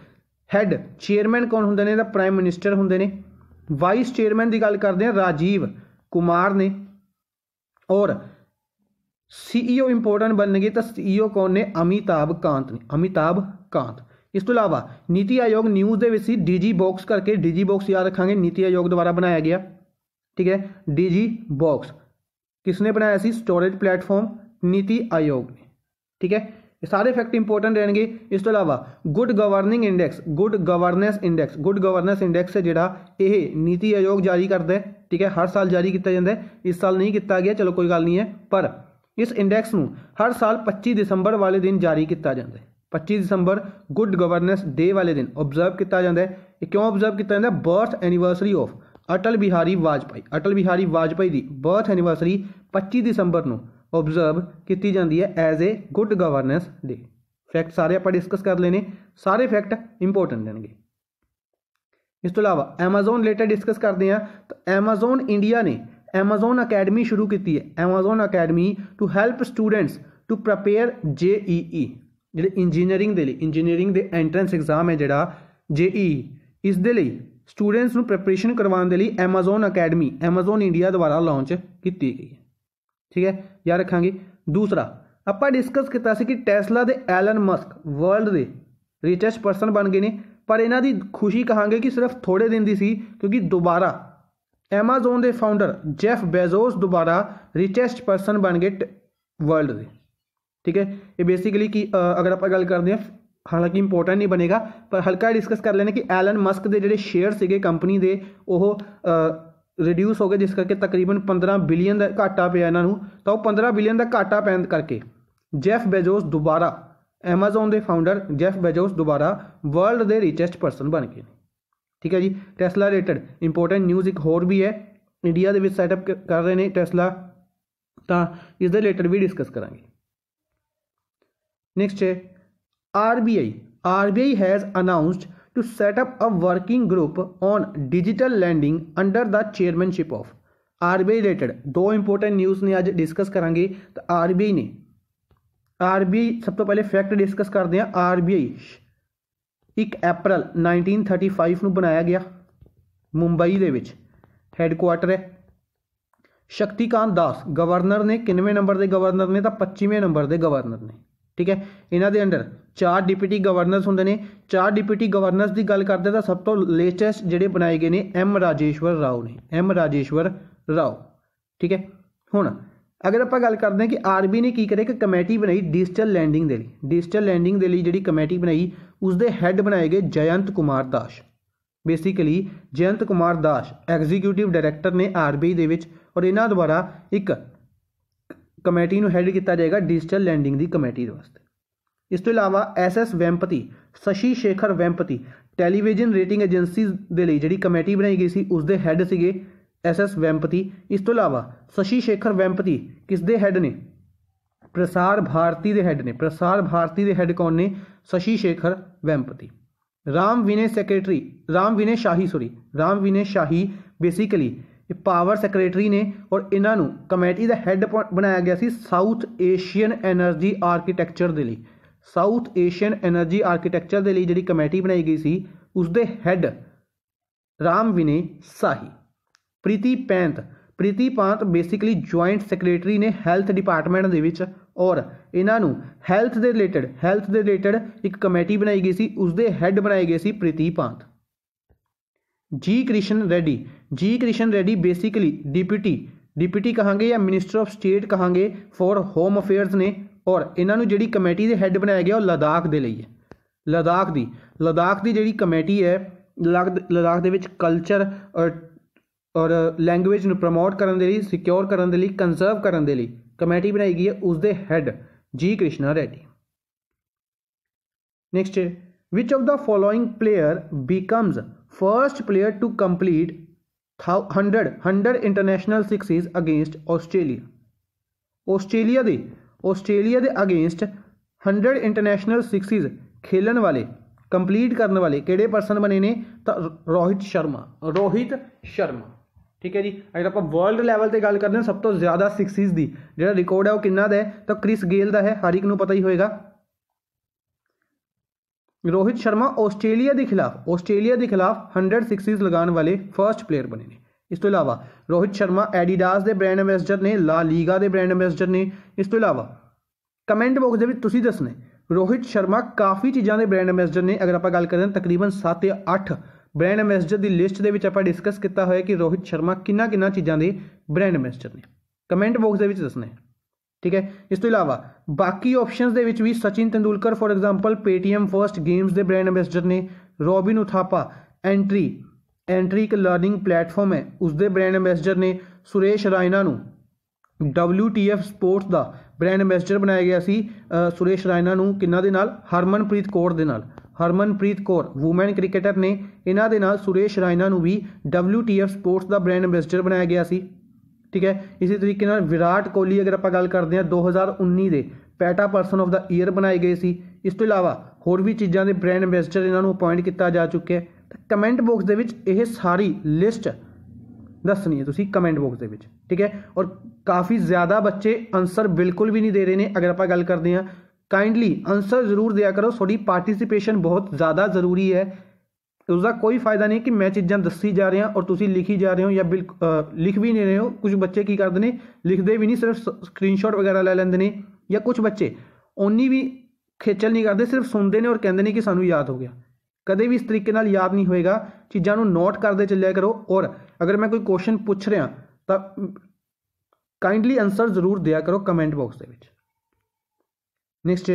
ਹੈੱਡ ਚੇਅਰਮੈਨ ਕੌਣ ਹੁੰਦੇ ਨੇ ਤਾਂ ਪ੍ਰਾਈਮ ਮਿਨਿਸਟਰ ਹੁੰਦੇ ਨੇ वाइस चेयरमैन की गल करते हैं राजीव कुमार ने और सीईओ इंपोर्टेंट बन गए तो सीईओ कौन ने अमिताभ कांत ने अमिताभ कांत इस तो अलावा नीति आयोग न्यूज़ के डीजी बॉक्स करके डीजी बॉक्स याद रखा नीति आयोग द्वारा बनाया गया ठीक है डीजी बॉक्स किसने बनाया सी स्टोरेज प्लेटफॉर्म नीति आयोग ने ठीक है ਇਹ ਸਾਰੇ ਫੈਕਟ ਇੰਪੋਰਟੈਂਟ ਰਹਿਣਗੇ ਇਸ ਤੋਂ ਇਲਾਵਾ good governing index good governance index good governance index ਹੈ ਜਿਹੜਾ ਇਹ ਨੀਤੀ ਆਯੋਗ ਜਾਰੀ ਕਰਦਾ ਹੈ ਠੀਕ ਹੈ ਹਰ ਸਾਲ ਜਾਰੀ ਕੀਤਾ ਜਾਂਦਾ ਹੈ ਇਸ ਸਾਲ ਨਹੀਂ ਕੀਤਾ ਗਿਆ ਚਲੋ ਕੋਈ ਗੱਲ ਨਹੀਂ ਹੈ ਪਰ ਇਸ ਇੰਡੈਕਸ ਨੂੰ ਹਰ ਸਾਲ 25 ਦਸੰਬਰ ਵਾਲੇ ਦਿਨ ਜਾਰੀ ਕੀਤਾ ਜਾਂਦਾ ਹੈ 25 ਦਸੰਬਰ ਗੁੱਡ ਗਵਰਨੈਂਸ ਡੇ ਵਾਲੇ ਦਿਨ ਆਬਜ਼ਰਵ ਕੀਤਾ ਜਾਂਦਾ ਹੈ ਇਹ ਕਿਉਂ ਆਬਜ਼ਰਵ ਕੀਤਾ ਜਾਂਦਾ birth anniversary of Atal Bihari Vajpayee Atal Bihari Vajpayee ਦੀ ਬਰਥ ਐਨੀਵਰਸਰੀ 25 ਦਸੰਬਰ ਨੂੰ ਆਬਜ਼ਰਵ ਕੀਤੀ ਜਾਂਦੀ ਹੈ as a good governance day fact ਸਾਰੇ ਆਪਾਂ ਡਿਸਕਸ ਕਰ ਲੈਨੇ ਸਾਰੇ ਫੈਕਟ ਇੰਪੋਰਟੈਂਟ ਨੇਗੇ ਇਸ ਤੋਂ ਇਲਾਵਾ Amazon ਲੇਟਰ ਡਿਸਕਸ ਕਰਦੇ ਆ ਤਾਂ Amazon ਇੰਡੀਆ ਨੇ Amazon ਅਕੈਡਮੀ ਸ਼ੁਰੂ ਕੀਤੀ ਹੈ Amazon academy to help students to prepare JEE e, ਜਿਹੜੇ ਇੰਜੀਨੀਅਰਿੰਗ ਦੇ ਲਈ ਇੰਜੀਨੀਅਰਿੰਗ ਦੇ ਐਂਟਰੈਂਸ ਐਗਜ਼ਾਮ ਹੈ ਜਿਹੜਾ JEE e, ਇਸ ਦੇ ਲਈ ਸਟੂਡੈਂਟਸ ਨੂੰ ਪ੍ਰੈਪਰੇਸ਼ਨ ਕਰਵਾਉਣ ਦੇ ਲਈ Amazon ਅਕੈਡਮੀ Amazon ਇੰਡੀਆ ਦੁਆਰਾ ਲਾਂਚ ਕੀਤੀ ਗਈ ਹੈ ਠੀਕ ਹੈ ਯਾਦ ਰੱਖਾਂਗੇ ਦੂਸਰਾ ਆਪਾਂ ਡਿਸਕਸ ਕੀਤਾ ਸੀ ਕਿ ਟੈਸਲਾ ਦੇ ਐਲਨ ਮਸਕ ਵਰਲਡ ਦੇ ਰਿਚੈਸਟ ਪਰਸਨ ਬਣ ਗਏ ਨੇ ਪਰ ਇਹਨਾਂ ਦੀ ਖੁਸ਼ੀ ਕਹਾਂਗੇ ਕਿ ਸਿਰਫ ਥੋੜੇ ਦਿਨ ਦੀ ਸੀ ਕਿਉਂਕਿ ਦੁਬਾਰਾ Amazon ਦੇ ਫਾਊਂਡਰ ਜੈਫ ਬੇਜ਼ੋਸ ਦੁਬਾਰਾ ਰਿਚੈਸਟ ਪਰਸਨ ਬਣ ਗਏ ਵਰਲਡ ਦੇ ਠੀਕ ਹੈ ਇਹ ਬੇਸਿਕਲੀ ਕਿ ਅਗਰ ਆਪਾਂ ਗੱਲ ਕਰਦੇ ਹਾਂ ਹਾਲਾਂਕਿ ਇੰਪੋਰਟੈਂਟ ਨਹੀਂ ਬਣੇਗਾ ਪਰ ਹਲਕਾ ਡਿਸਕਸ ਕਰ ਲੈਣੇ ਕਿ ਐਲਨ ਮਸਕ ਦੇ ਜਿਹੜੇ ਸ਼ੇਅਰ ਸੀਗੇ ਕੰਪਨੀ ਦੇ ਉਹ ਰਿਡਿਊਸ ਹੋ ਗਿਆ ਜਿਸ ਕਰਕੇ ਤਕਰੀਬਨ 15 ਬਿਲੀਅਨ ਦਾ ਘਾਟਾ ਪਿਆ ਇਹਨਾਂ ਨੂੰ ਤਾਂ ਉਹ 15 ਬਿਲੀਅਨ ਦਾ ਘਾਟਾ ਪੈਣ ਕਰਕੇ ਜੈਫ ਬੇਜੋਸ ਦੁਬਾਰਾ Amazon ਦੇ ਫਾਊਂਡਰ ਜੈਫ ਬੇਜੋਸ ਦੁਬਾਰਾ ਵਰਲਡ ਦੇ ਰਿਚੈਸਟ ਪਰਸਨ ਬਣ ਗਏ ਠੀਕ ਹੈ ਜੀ ਟੈਸਲਾ ਰਿਲੇਟਡ ਇੰਪੋਰਟੈਂਟ ਨਿਊਜ਼ ਇੱਕ ਹੋਰ ਵੀ ਹੈ ਇੰਡੀਆ ਦੇ ਵਿੱਚ ਸੈਟਅਪ ਕਰ ਰਹੇ ਨੇ ਟੈਸਲਾ ਤਾਂ ਇਸ ਦੇ ਰਿਲੇਟਡ ਵੀ ਡਿਸਕਸ ਕਰਾਂਗੇ ਨੈਕਸਟ ਹੈ RBI RBI has announced to set up a working group on digital lending under the chairmanship of RBI related दो इंपॉर्टेंट न्यूज़ ने आज डिस्कस करांगे तो आरबीआई ने आरबीआई सब तो पहले फैक्ट डिस्कस ਕਰਦੇ ਆ ਆਰਬੀਆਈ 1 ਅਪ੍ਰੈਲ 1935 ਨੂੰ ਬਣਾਇਆ ਗਿਆ ਮੁੰਬਈ ਦੇ ਵਿੱਚ ਹੈੱਡਕੁਆਰਟਰ ਹੈ ਸ਼ਕਤੀਕਾਂਤ ਦਾਸ ਗਵਰਨਰ ਨੇ ਕਿੰਨਵੇਂ ਨੰਬਰ ਦੇ ਗਵਰਨਰ ਨੇ ਤਾਂ 25ਵੇਂ ਨੰਬਰ ਦੇ ਗਵਰਨਰ ਨੇ ਠੀਕ ਹੈ ਇਹਨਾਂ ਦੇ ਅੰਡਰ ਚਾਰ ਡਿਪਟੀ ਗਵਰਨਰਸ ਹੁੰਦੇ ਨੇ ਚਾਰ ਡਿਪਟੀ ਗਵਰਨਰਸ ਦੀ ਗੱਲ ਕਰਦੇ ਤਾਂ ਸਭ ਤੋਂ ਲੇਟੈਸਟ ਜਿਹੜੇ ਬਣਾਏ ਗਏ ਨੇ ਐਮ ਰਾਜੇਸ਼ਵਰ ਰਾਓ ਨੇ ਐਮ ਰਾਜੇਸ਼ਵਰ ਰਾਓ ਠੀਕ ਹੈ ਹੁਣ ਅਗਰ ਆਪਾਂ ਗੱਲ ਕਰਦੇ ਹਾਂ ਕਿ ਆਰਬੀ ਨੇ ਕੀ ਕਰੇ ਕਿ ਕਮੇਟੀ ਬਣਾਈ ਡਿਜੀਟਲ ਲੈਂਡਿੰਗ ਦੇ ਲਈ ਡਿਜੀਟਲ ਲੈਂਡਿੰਗ ਦੇ ਲਈ ਜਿਹੜੀ ਕਮੇਟੀ ਬਣਾਈ ਉਸ ਦੇ ਹੈੱਡ ਬਣਾਏ ਗਏ Jayant Kumar Das basically Jayant Kumar Das executive director ਨੇ ਆਰਬੀ ਦੇ ਵਿੱਚ ਔਰ ਇਹਨਾਂ ਦੁਆਰਾ ਇੱਕ ਕਮੇਟੀ ਨੂੰ ਹੈਡ ਕੀਤਾ ਜਾਏਗਾ ਡਿਜੀਟਲ ਲੈਂਡਿੰਗ ਦੀ ਕਮੇਟੀ ਦੇ ਵਾਸਤੇ ਇਸ ਤੋਂ ਇਲਾਵਾ SS Vempati Shashi Shekhar Vempati television rating agencies ਦੇ ਲਈ ਜਿਹੜੀ ਕਮੇਟੀ ਬਣਾਈ ਗਈ ਸੀ ਉਸ ਦੇ ਹੈਡ ਸੀਗੇ ਐਸਐਸ ਵੈਂਪਤੀ ਇਸ ਤੋਂ ਇਲਾਵਾ ਸਸ਼ੀ ਸ਼ੇਖਰ ਵੈਂਪਤੀ ਕਿਸ ਦੇ ਹੈਡ ਨੇ ਪ੍ਰਸਾਰ ਭਾਰਤੀ ਦੇ ਹੈਡ ਨੇ ਪ੍ਰਸਾਰ ਭਾਰਤੀ ਦੇ ਹੈਡ ਕੌਣ ਨੇ Shashi Shekhar Vempati Ram Vinay secretary Ram Vinay Shahi sorry Ram Vinay Shahi basically power secretary ਨੇ ਔਰ ਇਹਨਾਂ ਨੂੰ ਕਮੇਟੀ ਦਾ ਹੈੱਡ ਬਣਾਇਆ ਗਿਆ ਸੀ ਸਾਊਥ ਏਸ਼ੀਅਨ એનર્ਜੀ ਆਰਕੀਟੈਕਚਰ ਦੇ ਲਈ ਸਾਊਥ ਏਸ਼ੀਅਨ એનર્ਜੀ ਆਰਕੀਟੈਕਚਰ ਦੇ ਲਈ ਜਿਹੜੀ ਕਮੇਟੀ ਬਣਾਈ ਗਈ ਸੀ ਉਸ ਦੇ head Ram Vinay Sahi Preeti Pant Preeti Pant basically joint secretary ਨੇ ਹੈਲਥ ਡਿਪਾਰਟਮੈਂਟ ਦੇ ਵਿੱਚ ਔਰ ਇਹਨਾਂ ਨੂੰ ਹੈਲਥ ਦੇ ਰਿਲੇਟਡ ਹੈਲਥ ਦੇ ਰਿਲੇਟਡ ਇੱਕ ਕਮੇਟੀ ਬਣਾਈ ਗਈ ਸੀ ਉਸ ਦੇ ਹੈੱਡ ਬਣਾਏ ਗਏ ਸੀ ਪ੍ਰੀਤੀ ਪਾਂਤ ਜੀ Krishna Reddy G Krishna Reddy basically deputy deputy ਕਹਾਂਗੇ ਜਾਂ ਮਿਨਿਸਟਰ ਆਫ ਸਟੇਟ ਕਹਾਂਗੇ ਫॉर ਹੋਮ ਅਫੇਅਰਸ ਨੇ ਔਰ ਇਹਨਾਂ ਨੂੰ ਜਿਹੜੀ ਕਮੇਟੀ ਦੇ ਹੈੱਡ ਬਣਾਇਆ ਗਿਆ ਉਹ ਲਦਾਖ ਦੇ ਲਈ ਹੈ ਲਦਾਖ ਦੀ ਲਦਾਖ ਦੀ ਜਿਹੜੀ ਕਮੇਟੀ ਹੈ ਲਦਾਖ ਦੇ ਵਿੱਚ ਕਲਚਰ ਔਰ ਔਰ ਲੈਂਗੁਏਜ ਨੂੰ ਪ੍ਰਮੋਟ ਕਰਨ ਦੇ ਲਈ ਸਿਕਿਉਰ ਕਰਨ ਦੇ ਲਈ ਕੰਜ਼ਰਵ ਕਰਨ ਦੇ ਲਈ ਕਮੇਟੀ ਬਣਾਈ ਗਈ ਹੈ ਉਸ ਦੇ head G Krishna Reddy next which of the following player becomes first player to complete 100 100 international sixes against Australia Australia ਦੇ ਆਸਟ੍ਰੇਲੀਆ ਦੇ ਅਗੇਂਸਟ 100 ਇੰਟਰਨੈਸ਼ਨਲ ਸਿਕਸਿਸ ਖੇਲਣ ਵਾਲੇ ਕੰਪਲੀਟ ਕਰਨ ਵਾਲੇ ਕਿਹੜੇ ਪਰਸਨ ਬਣੇ ਨੇ ਤਾਂ ਰੋਹਿਤ ਸ਼ਰਮਾ ਰੋਹਿਤ ਸ਼ਰਮਾ ਠੀਕ ਹੈ ਜੀ ਅਗਰ ਆਪਾਂ ਵਰਲਡ ਲੈਵਲ ਤੇ ਗੱਲ ਕਰਦੇ ਹਾਂ ਸਭ ਤੋਂ ਜ਼ਿਆਦਾ ਸਿਕਸਿਸ ਦੀ ਜਿਹੜਾ ਰਿਕਾਰਡ ਹੈ ਉਹ ਕਿੰਨਾ ਦਾ ਹੈ ਤਾਂ ਕ੍ਰਿਸ ਗੇਲ ਦਾ ਹੈ ਹਰ ਇੱਕ ਨੂੰ ਪਤਾ ਹੀ ਹੋਏਗਾ ਰੋਹਿਤ ਸ਼ਰਮਾ ਆਸਟ੍ਰੇਲੀਆ ਦੇ ਖਿਲਾਫ ਆਸਟ੍ਰੇਲੀਆ ਦੇ ਖਿਲਾਫ 100 ਸਿਕਸਿਸ ਲਗਾਉਣ ਵਾਲੇ ਫਰਸਟ ਪਲੇਅਰ ਬਣੇ ਨੇ ਇਸ ਤੋਂ ਇਲਾਵਾ ਰੋਹਿਤ ਸ਼ਰਮਾ ਐਡੀਡਾਸ ਦੇ ਬ੍ਰਾਂਡ ਐਮਬੈਸਡਰ ਨੇ ਲਾ ਲੀਗਾ ਦੇ ਬ੍ਰਾਂਡ ਐਮਬੈਸਡਰ ਨੇ ਇਸ ਤੋਂ ਇਲਾਵਾ ਕਮੈਂਟ ਬਾਕਸ ਦੇ ਵਿੱਚ ਤੁਸੀਂ ਦੱਸਣਾ ਰੋਹਿਤ ਸ਼ਰਮਾ ਕਾਫੀ ਚੀਜ਼ਾਂ ਦੇ ਬ੍ਰਾਂਡ ਐਮਬੈਸਡਰ ਨੇ ਅਗਰ ਆਪਾਂ ਗੱਲ ਕਰਦੇ ਹਾਂ ਤਕਰੀਬਨ 7 ਜਾਂ 8 ਬ੍ਰਾਂਡ ਐਮਬੈਸਡਰ ਦੀ ਲਿਸਟ ਦੇ ਵਿੱਚ ਆਪਾਂ ਡਿਸਕਸ ਕੀਤਾ ਹੋਇਆ ਕਿ ਰੋਹਿਤ ਸ਼ਰਮਾ ਕਿੰਨਾ ਕਿੰਨਾ ਚੀਜ਼ਾਂ ਦੇ ਬ੍ਰਾਂਡ ਐਮਬੈਸਡਰ ਨੇ ਕਮੈਂਟ ਬਾਕਸ ਦੇ ਵਿੱਚ ਦੱਸਣਾ ਠੀਕ ਹੈ ਇਸ ਤੋਂ ਇਲਾਵਾ ਬਾਕੀ ਆਪਸ਼ਨਸ ਦੇ ਵਿੱਚ ਵੀ Sachin Tendulkar for example Paytm first games ਦੇ ਬ੍ਰਾਂਡ ਐਂਬੈਸਡਰ ਨੇ ਰੋਬਿਨ ਉਥਾਪਾ ਐਂਟਰੀ ਐਂਟਰੀ ਇੱਕ ਲਰਨਿੰਗ ਪਲੇਟਫਾਰਮ ਹੈ ਉਸ ਦੇ ਬ੍ਰਾਂਡ ਐਂਬੈਸਡਰ ਨੇ ਸੁਰੇਸ਼ ਰਾਇਨਾ ਨੂੰ WTF ਸਪੋਰਟਸ ਦਾ ਬ੍ਰਾਂਡ ਐਂਬੈਸਡਰ ਬਣਾਇਆ ਗਿਆ ਸੀ ਸੁਰੇਸ਼ ਰਾਇਨਾ ਨੂੰ ਕਿੰਨਾ ਦੇ ਨਾਲ ਹਰਮਨਪ੍ਰੀਤ ਕੌਰ ਦੇ ਨਾਲ ਹਰਮਨਪ੍ਰੀਤ ਕੌਰ ਔਮਨ ਕ੍ਰਿਕਟਰ ਨੇ ਇਹਨਾਂ ਦੇ ਨਾਲ ਸੁਰੇਸ਼ ਰਾਇਨਾ ਨੂੰ ਵੀ WTF ਸਪੋਰਟਸ ਦਾ ਬ੍ਰਾਂਡ ਐਂਬੈਸਡਰ ਬਣਾਇਆ ਗਿਆ ਸੀ ਠੀਕ ਹੈ ਇਸੇ ਤਰੀਕੇ ਨਾਲ ਵਿਰਾਟ ਕੋਹਲੀ ਅਗਰ ਆਪਾਂ ਗੱਲ ਕਰਦੇ ਹਾਂ 2019 ਦੇ PETA person of the year ਬਣਾਏ ਗਏ ਸੀ ਇਸ ਤੋਂ ਇਲਾਵਾ ਹੋਰ ਵੀ ਚੀਜ਼ਾਂ ਦੇ ਬ੍ਰਾਂਡ ਐਮਬੈਸਡਰ ਇਹਨਾਂ ਨੂੰ ਅਪਾਇੰਟ ਕੀਤਾ ਜਾ ਚੁੱਕਿਆ ਹੈ ਤਾਂ ਕਮੈਂਟ ਬਾਕਸ ਦੇ ਵਿੱਚ ਇਹ ਸਾਰੀ ਲਿਸਟ ਦੱਸਣੀ ਹੈ ਤੁਸੀਂ ਕਮੈਂਟ ਬਾਕਸ ਦੇ ਵਿੱਚ ਠੀਕ ਹੈ ਔਰ ਕਾਫੀ ਜ਼ਿਆਦਾ ਬੱਚੇ ਆਨਸਰ ਬਿਲਕੁਲ ਵੀ ਨਹੀਂ ਦੇ ਰਹੇ ਨੇ ਅਗਰ ਆਪਾਂ ਗੱਲ ਕਰਦੇ ਹਾਂ ਕਾਈਂਡਲੀ ਆਨਸਰ ਜ਼ਰੂਰ ਦਿਆ ਕਰੋ ਤੁਹਾਡੀ ਪਾਰਟਿਸਿਪੇਸ਼ਨ ਬਹੁਤ ਜ਼ਿਆਦਾ ਜ਼ਰੂਰੀ ਹੈ ਉਸ ਦਾ ਕੋਈ ਫਾਇਦਾ ਨਹੀਂ ਕਿ ਮੈਂ ਚੀਜ਼ਾਂ ਦੱਸੀ ਜਾ ਰਿਹਾ ਔਰ ਤੁਸੀਂ ਲਿਖੀ ਜਾ ਰਹੇ ਹੋ ਜਾਂ ਬਿਲਕੁਲ ਲਿਖ ਵੀ ਨਹੀਂ ਰਹੇ ਹੋ ਕੁਝ ਬੱਚੇ ਕੀ ਕਰਦੇ ਨੇ ਲਿਖਦੇ ਵੀ ਨਹੀਂ ਸਿਰਫ ਸਕਰੀਨਸ਼ਾਟ ਵਗੈਰਾ ਲੈ ਲੈਂਦੇ ਨੇ ਜਾਂ ਕੁਝ ਬੱਚੇ ਓਨੀ ਵੀ ਖੇਚਲ ਨਹੀਂ ਕਰਦੇ ਸਿਰਫ ਸੁਣਦੇ ਨੇ ਔਰ ਕਹਿੰਦੇ ਨੇ ਕਿ ਸਾਨੂੰ ਯਾਦ ਹੋ ਗਿਆ ਕਦੇ ਵੀ ਇਸ ਤਰੀਕੇ ਨਾਲ ਯਾਦ ਨਹੀਂ ਹੋਏਗਾ ਚੀਜ਼ਾਂ ਨੂੰ ਨੋਟ ਕਰਦੇ ਚੱਲਿਆ ਕਰੋ ਔਰ ਅਗਰ ਮੈਂ ਕੋਈ ਕੁਐਸਚਨ ਪੁੱਛ ਰਿਹਾ ਤਾਂ ਕਾਈਂਡਲੀ ਆਨਸਰ ਜ਼ਰੂਰ ਦਿਆ ਕਰੋ ਕਮੈਂਟ ਬਾਕਸ ਦੇ ਵਿੱਚ next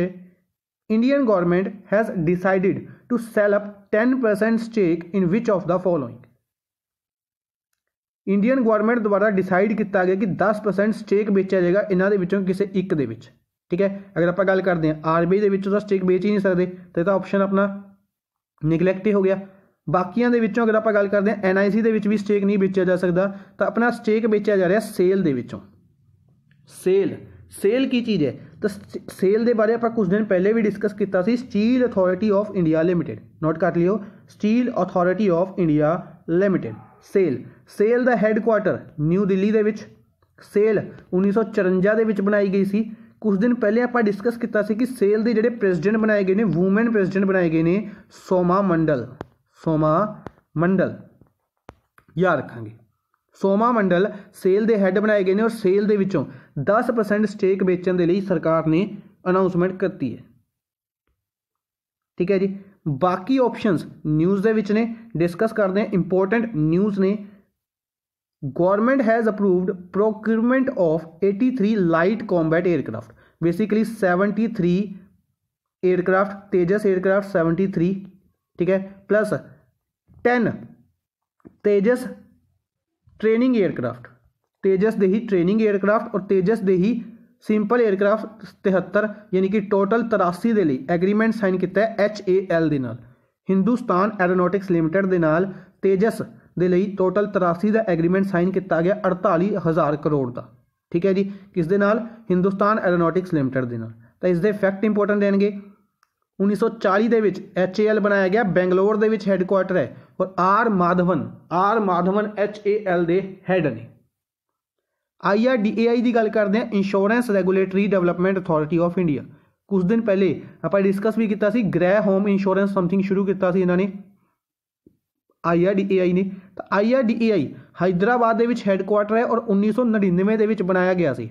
Indian government has decided to sell up 10% stake in which of the following Indian government ਦੁਆਰਾ ਡਿਸਾਈਡ ਕੀਤਾ ਗਿਆ ਕਿ 10% ਸਟੇਕ ਵੇਚਿਆ ਜਾਏਗਾ ਇਹਨਾਂ ਦੇ ਵਿੱਚੋਂ ਕਿਸੇ ਇੱਕ ਦੇ ਵਿੱਚ ਠੀਕ ਹੈ ਅਗਰ ਆਪਾਂ ਗੱਲ ਕਰਦੇ ਹਾਂ ਆਰਬੀਆਈ ਦੇ ਵਿੱਚੋਂ ਤਾਂ ਸਟੇਕ ਵੇਚ ਹੀ ਨਹੀਂ ਸਕਦੇ ਤੇ ਤਾਂ ਆਪਸ਼ਨ ਆਪਣਾ ਨਿਗਲੈਕਟ ਹੀ ਹੋ ਗਿਆ ਬਾਕੀਆਂ ਦੇ ਵਿੱਚੋਂ ਅਗਰ ਆਪਾਂ ਗੱਲ ਕਰਦੇ ਹਾਂ ਐਨਆਈਸੀ ਦੇ ਵਿੱਚ ਵੀ ਸਟੇਕ ਨਹੀਂ ਵੇਚਿਆ ਜਾ ਸਕਦਾ ਤਾਂ ਆਪਣਾ ਸਟੇਕ ਵੇਚਿਆ ਜਾ ਰਿਹਾ ਸੇਲ ਦੇ ਵਿੱਚੋਂ ਸੇਲ ਸੇਲ ਕੀ ਚੀਜ਼ ਹੈ ਤਾਂ ਸੇਲ ਦੇ ਬਾਰੇ ਆਪਾਂ ਕੁਝ ਦਿਨ ਪਹਿਲੇ ਵੀ ਡਿਸਕਸ ਕੀਤਾ ਸੀ steel authority of India limited note ਕਰ ਲਿਓ steel authority of India limited SAIL SAIL ਦਾ ਹੈੱਡਕੁਆਟਰ ਨਿਊ ਦਿੱਲੀ ਦੇ ਵਿੱਚ ਸੇਲ 1954 ਦੇ ਵਿੱਚ ਬਣਾਈ ਗਈ ਸੀ ਕੁਝ ਦਿਨ ਪਹਿਲੇ ਆਪਾਂ ਡਿਸਕਸ ਕੀਤਾ ਸੀ ਕਿ ਸੇਲ ਦੇ ਜਿਹੜੇ ਪ੍ਰੈਜ਼ੀਡੈਂਟ ਬਣਾਏ ਗਏ ਨੇ ਔਮਨ ਪ੍ਰੈਜ਼ੀਡੈਂਟ ਬਣਾਏ ਗਏ ਨੇ ਸੋਮਾ ਮੰਡਲ ਸੋਮਾ ਮੰਡਲ ਯਾਦ ਰੱਖਾਂਗੇ ਸੋਮਾ ਮੰਡਲ ਸੇਲ ਦੇ ਹੈੱਡ ਬਣਾਏ ਗਏ ਨੇ ਔਰ ਸੇਲ ਦੇ ਵਿੱਚੋਂ 10% ਸਟੇਕ ਵੇਚਣ ਦੇ ਲਈ ਸਰਕਾਰ ਨੇ ਅਨਾਉਂਸਮੈਂਟ ਕਰਤੀ ਹੈ ਠੀਕ ਹੈ ਜੀ ਬਾਕੀ ਆਪਸ਼ਨਸ ਨਿਊਜ਼ ਦੇ ਵਿੱਚ ਨੇ ਡਿਸਕਸ ਕਰਦੇ ਹਾਂ ਇੰਪੋਰਟੈਂਟ ਨਿਊਜ਼ ਨੇ government has approved procurement of 83 light combat aircraft basically 73 aircraft Tejas aircraft 73 ठीक है प्लस 10 तेजस ਟ੍ਰੇਨਿੰਗ ਤੇਜਸ ਦੇ ਹੀ ਟ੍ਰੇਨਿੰਗ ट्रेनिंग ਔਰ ਤੇਜਸ ਦੇ ਹੀ ਸਿੰਪਲ 에ਅਰਕ੍ਰਾਫਟ 73 ਯਾਨੀ ਕਿ ਟੋਟਲ 83 ਦੇ ਲਈ ਐਗਰੀਮੈਂਟ ਸਾਈਨ ਕੀਤਾ ਹੈ HAL ਦੇ ਨਾਲ ਹਿੰਦੁਸਤਾਨ ਐਰੋਨੌਟਿਕਸ ਲਿਮਟਿਡ ਦੇ ਨਾਲ ਤੇਜਸ ਦੇ ਲਈ ਟੋਟਲ 83 ਦਾ ਐਗਰੀਮੈਂਟ ਸਾਈਨ ਕੀਤਾ ਗਿਆ 48000 ਕਰੋੜ ਦਾ ਠੀਕ ਹੈ ਜੀ ਕਿਸ ਦੇ ਨਾਲ ਹਿੰਦੁਸਤਾਨ ਐਰੋਨੌਟਿਕਸ ਲਿਮਟਿਡ ਦੇ ਨਾਲ ਤਾਂ ਇਸ ਦੇ ਫੈਕਟ ਇੰਪੋਰਟੈਂਟ ਦੇਣਗੇ 1940 ਦੇ ਵਿੱਚ HAL ਬਣਾਇਆ ਗਿਆ ਬੈਂਗਲੌਰ ਦੇ ਵਿੱਚ ਹੈੱਡਕੁਆਰਟਰ ਹੈ ਔਰ R Madhavan R Madhavan HAL ਦੇ ਹੈੱਡ ਨੇ IRDAI ਦੀ ਗੱਲ ਕਰਦੇ ਹਾਂ insurance regulatory development authority of India ਕੁਝ ਦਿਨ ਪਹਿਲੇ ਆਪਾਂ ਡਿਸਕਸ ਵੀ ਕੀਤਾ ਸੀ ਗ੍ਰਹਿ ਹੋਮ ਇੰਸ਼ੋਰੈਂਸ ਸਮਥਿੰਗ ਸ਼ੁਰੂ ਕੀਤਾ ਸੀ ਇਹਨਾਂ ਨੇ IRDAI ਨੇ ਤਾਂ IRDAI ਹਾਈਦਰਾਬਾਦ ਦੇ ਵਿੱਚ ਹੈੱਡਕੁਆਰਟਰ ਹੈ ਔਰ 1999 ਦੇ ਵਿੱਚ ਬਣਾਇਆ ਗਿਆ ਸੀ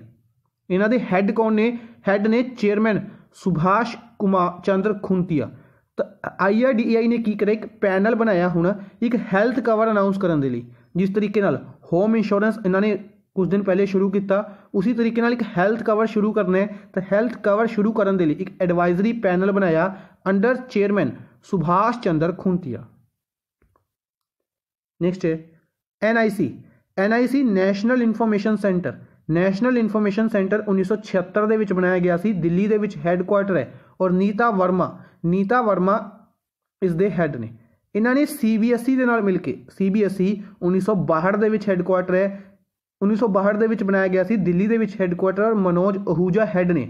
ਇਹਨਾਂ ਦੇ ਹੈੱਡ ਕੌਣ ਨੇ ਹੈੱਡ ਨੇ ਚੇਅਰਮੈਨ ਸੁਭਾਸ਼ ਕੁਮਾਰ ਚੰਦਰ ਖੁੰਤੀਆ ਤਾਂ ਆਈਆਰਡੀਆਈ ਨੇ ਕੀ ਕਰਿਆ ਇੱਕ ਪੈਨਲ ਬਣਾਇਆ ਹੁਣ ਇੱਕ ਹੈਲਥ ਕਵਰ ਅਨਾਉਂਸ ਕਰਨ ਦੇ ਲਈ ਜਿਸ ਤਰੀਕੇ ਨਾਲ ਹੋਮ ਇੰਸ਼ੋਰੈਂਸ ਇਹਨਾਂ ਨੇ ਕੁਝ ਦਿਨ ਪਹਿਲੇ ਸ਼ੁਰੂ ਕੀਤਾ ਉਸੇ ਤਰੀਕੇ ਨਾਲ ਇੱਕ ਹੈਲਥ ਕਵਰ ਸ਼ੁਰੂ ਕਰਨਾ ਹੈ ਤਾਂ ਹੈਲਥ ਕਵਰ ਸ਼ੁਰੂ ਕਰਨ ਦੇ ਲਈ ਇੱਕ ਐਡਵਾਈਜ਼ਰੀ ਪੈਨਲ ਬਣਾਇਆ under chairman Subhash Chandra Khuntia next ਹੈ NIC NIC national information centre national information centre 1976 ਦੇ ਵਿੱਚ ਬਣਾਇਆ ਗਿਆ ਸੀ ਦਿੱਲੀ ਦੇ ਵਿੱਚ ਹੈੱਡਕੁਆਰਟਰ ਹੈ ਔਰ ਨੀਤਾ ਵਰਮਾ ਨੀਤਾ ਵਰਮਾ ਇਸ ਦੇ ਹੈੱਡ ਨੇ ਇਹਨਾਂ ਨੇ ਸੀਬੀਐਸਈ e ਦੇ ਨਾਲ ਮਿਲ ਕੇ e ਸੀਬੀਐਸਈ 1962 ਦੇ ਵਿੱਚ ਹੈੱਡਕੁਆਟਰ ਹੈ 1962 ਦੇ ਵਿੱਚ ਬਣਾਇਆ ਗਿਆ ਸੀ ਦਿੱਲੀ ਦੇ ਵਿੱਚ ਹੈੱਡਕੁਆਟਰ ਔਰ ਮਨੋਜ ਅਹੂਜਾ ਹੈੱਡ ਨੇ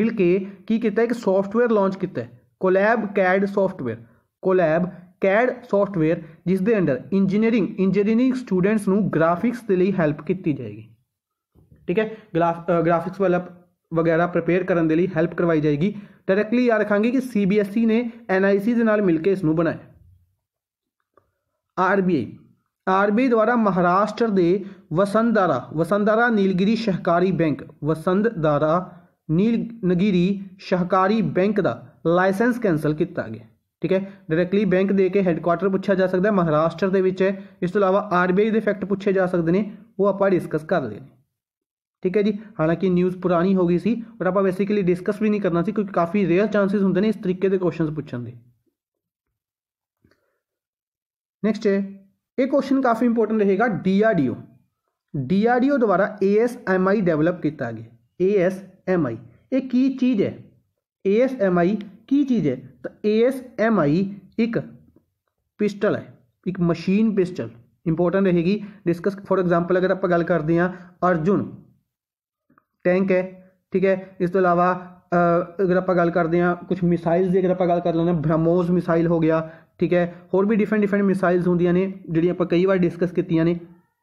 ਮਿਲ ਕੇ ਕੀ ਕੀਤਾ ਇੱਕ ਸੌਫਟਵੇਅਰ ਲਾਂਚ ਕੀਤਾ CollabCAD software CollabCAD software ਜਿਸ ਦੇ ਅੰਡਰ ਇੰਜੀਨੀਅਰਿੰਗ ਇੰਜੀਨੀਅਰਿੰਗ ਸਟੂਡੈਂਟਸ ਨੂੰ ਗ੍ਰਾਫਿਕਸ ਦੇ ਲਈ ਹੈਲਪ ਕੀਤੀ ਜਾਏਗੀ ठीक है ग्राफ ग्राफिक्स वाला वगैरह प्रिपेयर करने के लिए हेल्प करवाई जाएगी डायरैक्टली याद रखा कि सी बी एस ई ने एन आई सी के मिलकर इसनों बनाया R B I R B I द्वारा महाराष्ट्र के वसंतारा वसंतारा नीलगिरी सहकारी बैंक वसंतारा नील नगिरी सहकारी बैंक का लाइसेंस कैंसल किया गया ठीक है डायरैक्टली बैंक दे के हैडकुआटर पूछा जा सकता है महाराष्ट्र के इस अलावा आर बी आई के फैक्ट पूछे जा सकते हैं वो आप डिस्कस कर लेने ठीक है जी हालांकि न्यूज़ पुरानी हो गई सी और आप बेसिकली डिस्कस भी नहीं करना सी क्योंकि काफ़ी रेयर चांसेस होंगे ने इस तरीके के क्वेश्चन पूछने के नैक्सट है ये क्वेश्चन काफ़ी इंपोर्टेंट रहेगा डी ओ डी ओ द्वारा A S M I develop किया गया ए एस एम आई ये की चीज़ है ए एस एम आई की चीज़ है तो ए एस एम आई एक पिस्टल है एक मशीन पिस्टल इंपोर्टेंट रहेगी डिस्कस फॉर एग्जाम्पल अगर आप गल करते हैं अर्जुन ਟੈਂਕ ਹੈ ਠੀਕ ਹੈ ਇਸ ਤੋਂ ਇਲਾਵਾ ਅਗਰ ਆਪਾਂ ਗੱਲ ਕਰਦੇ ਹਾਂ ਕੁਝ ਮਿਸਾਈਲਸ ਦੀ ਅਗਰ ਆਪਾਂ ਗੱਲ ਕਰ ਲੈਂਦੇ ਹਾਂ ਬ੍ਰਹਮੋਸ ਮਿਸਾਈਲ ਹੋ ਗਿਆ ਠੀਕ ਹੈ ਹੋਰ ਵੀ ਡਿਫਰੈਂਟ ਡਿਫਰੈਂਟ ਮਿਸਾਈਲਸ ਹੁੰਦੀਆਂ ਨੇ ਜਿਹੜੀਆਂ ਆਪਾਂ ਕਈ ਵਾਰ ਡਿਸਕਸ ਕੀਤੀਆਂ ਨੇ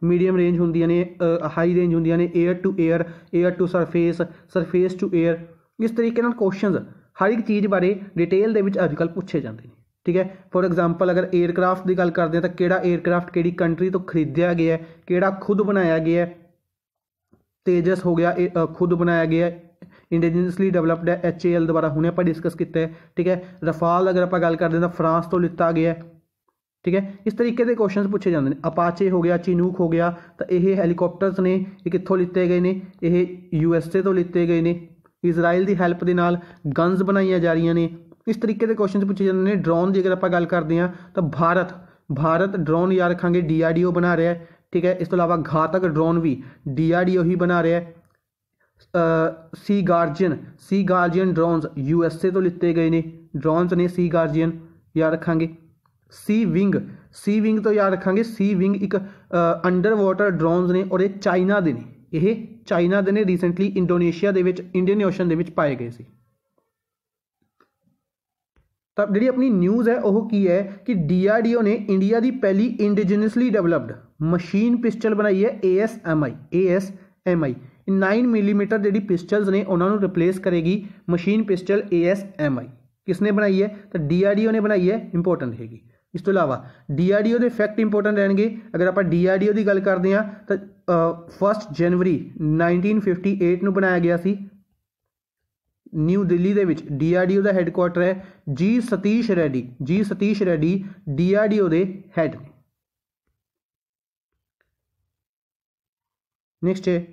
ਮੀਡੀਅਮ ਰੇਂਜ ਹੁੰਦੀਆਂ ਨੇ ਹਾਈ ਰੇਂਜ ਹੁੰਦੀਆਂ ਨੇ 에어 to 에어 에어 to surface surface to 에어 ਇਸ ਤਰੀਕੇ ਨਾਲ ਕੁਐਸਚਨਸ ਹਰ ਇੱਕ ਚੀਜ਼ ਬਾਰੇ ਡਿਟੇਲ ਦੇ ਵਿੱਚ ਅੱਜਕੱਲ ਪੁੱਛੇ ਜਾਂਦੇ ਨੇ ਠੀਕ ਹੈ ਫੋਰ ਐਗਜ਼ਾਮਪਲ ਅਗਰ 에어ਕ੍ਰਾਫਟ ਦੀ ਗੱਲ ਕਰਦੇ ਹਾਂ ਤਾਂ ਕਿਹੜਾ 에어ਕ੍ਰਾਫਟ ਕਿਹੜੀ ਕੰਟਰੀ ਤੋਂ ਖਰੀਦਿਆ ਗਿਆ ਹੈ ਕਿਹੜਾ ਖੁਦ ਬਣਾਇਆ ਗਿਆ ਹੈ ਤੇਜਸ ਹੋ ਗਿਆ ਇਹ ਖੁਦ ਬਣਾਇਆ ਗਿਆ ਇੰਡੀਜਨਸਲੀ ਡਿਵੈਲਪਡ ਹੈ ਐਚਏਐਲ ਦੁਆਰਾ ਹੁਣੇ ਆਪਾਂ ਡਿਸਕਸ ਕੀਤਾ ਹੈ ਠੀਕ ਹੈ ਰਫਾਲ ਅਗਰ ਆਪਾਂ ਗੱਲ ਕਰਦੇ ਤਾਂ ਫਰਾਂਸ ਤੋਂ ਲਿੱਤਾ ਗਿਆ ਹੈ ਠੀਕ ਹੈ ਇਸ ਤਰੀਕੇ ਦੇ ਕੁਐਸਚਨਸ ਪੁੱਛੇ ਜਾਂਦੇ ਨੇ ਅਪਾਚੇ ਹੋ ਗਿਆ ਚੀਨੂਕ ਹੋ ਗਿਆ ਤਾਂ ਇਹ ਹੈਲੀਕਾਪਟਰਸ ਨੇ ਇਹ ਕਿੱਥੋਂ ਲਿੱਤੇ ਗਏ ਨੇ ਇਹ ਯੂਐਸਏ ਤੋਂ ਲਿੱਤੇ ਗਏ ਨੇ ਇਜ਼ਰਾਈਲ ਦੀ ਹੈਲਪ ਦੇ ਨਾਲ ਗਨਸ ਬਣਾਈਆਂ ਜਾ ਰਹੀਆਂ ਨੇ ਇਸ ਤਰੀਕੇ ਦੇ ਕੁਐਸਚਨਸ ਪੁੱਛੇ ਜਾਂਦੇ ਨੇ ਡਰੋਨ ਦੀ ਅਗਰ ਆਪਾਂ ਗੱਲ ਕਰਦੇ ਹਾਂ ਤਾਂ ਭਾਰਤ ਭਾਰਤ ਡਰੋਨ ਯਾਰ ਰੱਖਾਂਗੇ ਡੀਆਰਡੀਓ ਬਣਾ ਰਿਹਾ ਹੈ ਠੀਕ ਹੈ ਇਸ ਤੋਂ ਇਲਾਵਾ ਘਾਤਕ ਡਰੋਨ ਵੀ ਡੀਆਰਡੀਓ ਹੀ ਬਣਾ ਰਿਹਾ ਹੈ sea guardian sea guardian drones USA ਤੋਂ ਲਿੱਤੇ ਗਏ ਨੇ ਡਰੋਨਸ ਨੇ ਸੀ ਗਾਰਡੀਅਨ ਯਾਦ ਰੱਖਾਂਗੇ ਸੀ ਵਿੰਗ ਸੀ ਵਿੰਗ ਤੋਂ ਯਾਦ ਰੱਖਾਂਗੇ ਸੀ ਵਿੰਗ ਇੱਕ ਅੰਡਰ ਵਾਟਰ ਡਰੋਨਸ ਨੇ ਔਰ ਇਹ ਚਾਈਨਾ ਦੇ ਨੇ ਇਹ ਚਾਈਨਾ ਦੇ ਨੇ ਰੀਸੈਂਟਲੀ ਇੰਡੋਨੇਸ਼ੀਆ ਦੇ ਵਿੱਚ ਇੰਡੀਅਨ ਓਸ਼ਨ ਦੇ ਵਿੱਚ ਪਾਏ ਗਏ ਸੀ ਤਾਂ ਜਿਹੜੀ ਆਪਣੀ ਨਿਊਜ਼ ਹੈ ਉਹ ਕੀ ਹੈ ਕਿ ਡੀਆਰਡੀਓ ਨੇ ਇੰਡੀਆ ਦੀ ਪਹਿਲੀ ਇੰਡੀਜਨਸਲੀ ਡਿਵੈਲਪਡ ਮਸ਼ੀਨ ਪਿਸਟਲ ਬਣਾਈ ਹੈ ASMI ASMI 9 ਮਿਲੀਮੀਟਰ ਜਿਹੜੀ ਪਿਸਟਲਸ ਨੇ ਉਹਨਾਂ ਨੂੰ ਰਿਪਲੇਸ ਕਰੇਗੀ ਮਸ਼ੀਨ ਪਿਸਟਲ ASMI ਨੇ ਬਣਾਈ ਹੈ ਤਾਂ ਡੀਆਰਡੀਓ ਨੇ ਬਣਾਈ ਹੈ ਇੰਪੋਰਟੈਂਟ ਹੈਗੀ ਇਸ ਤੋਂ ਇਲਾਵਾ ਡੀਆਰਡੀਓ ਦੇ ਫੈਕਟ ਇੰਪੋਰਟੈਂਟ ਰਹਿਣਗੇ ਅਗਰ ਆਪਾਂ ਡੀਆਰਡੀਓ ਦੀ ਗੱਲ ਕਰਦੇ ਹਾਂ ਤਾਂ 1 ਜਨਵਰੀ 1958 ਨੂੰ ਬਣਾਇਆ ਗਿਆ ਸੀ ਨਿਊ ਦਿੱਲੀ ਦੇ ਵਿੱਚ ਡੀਆਰਡੀਓ ਦਾ ਹੈੱਡਕੁਆਟਰ ਹੈ ਜੀ ਸਤੀਸ਼ ਰੈਡੀ ਜੀ ਸਤੀਸ਼ ਰੈਡੀ ਡੀਆਰਡੀਓ ਦੇ ਹੈੱਡ ਨੈਕਸਟ ਹੈ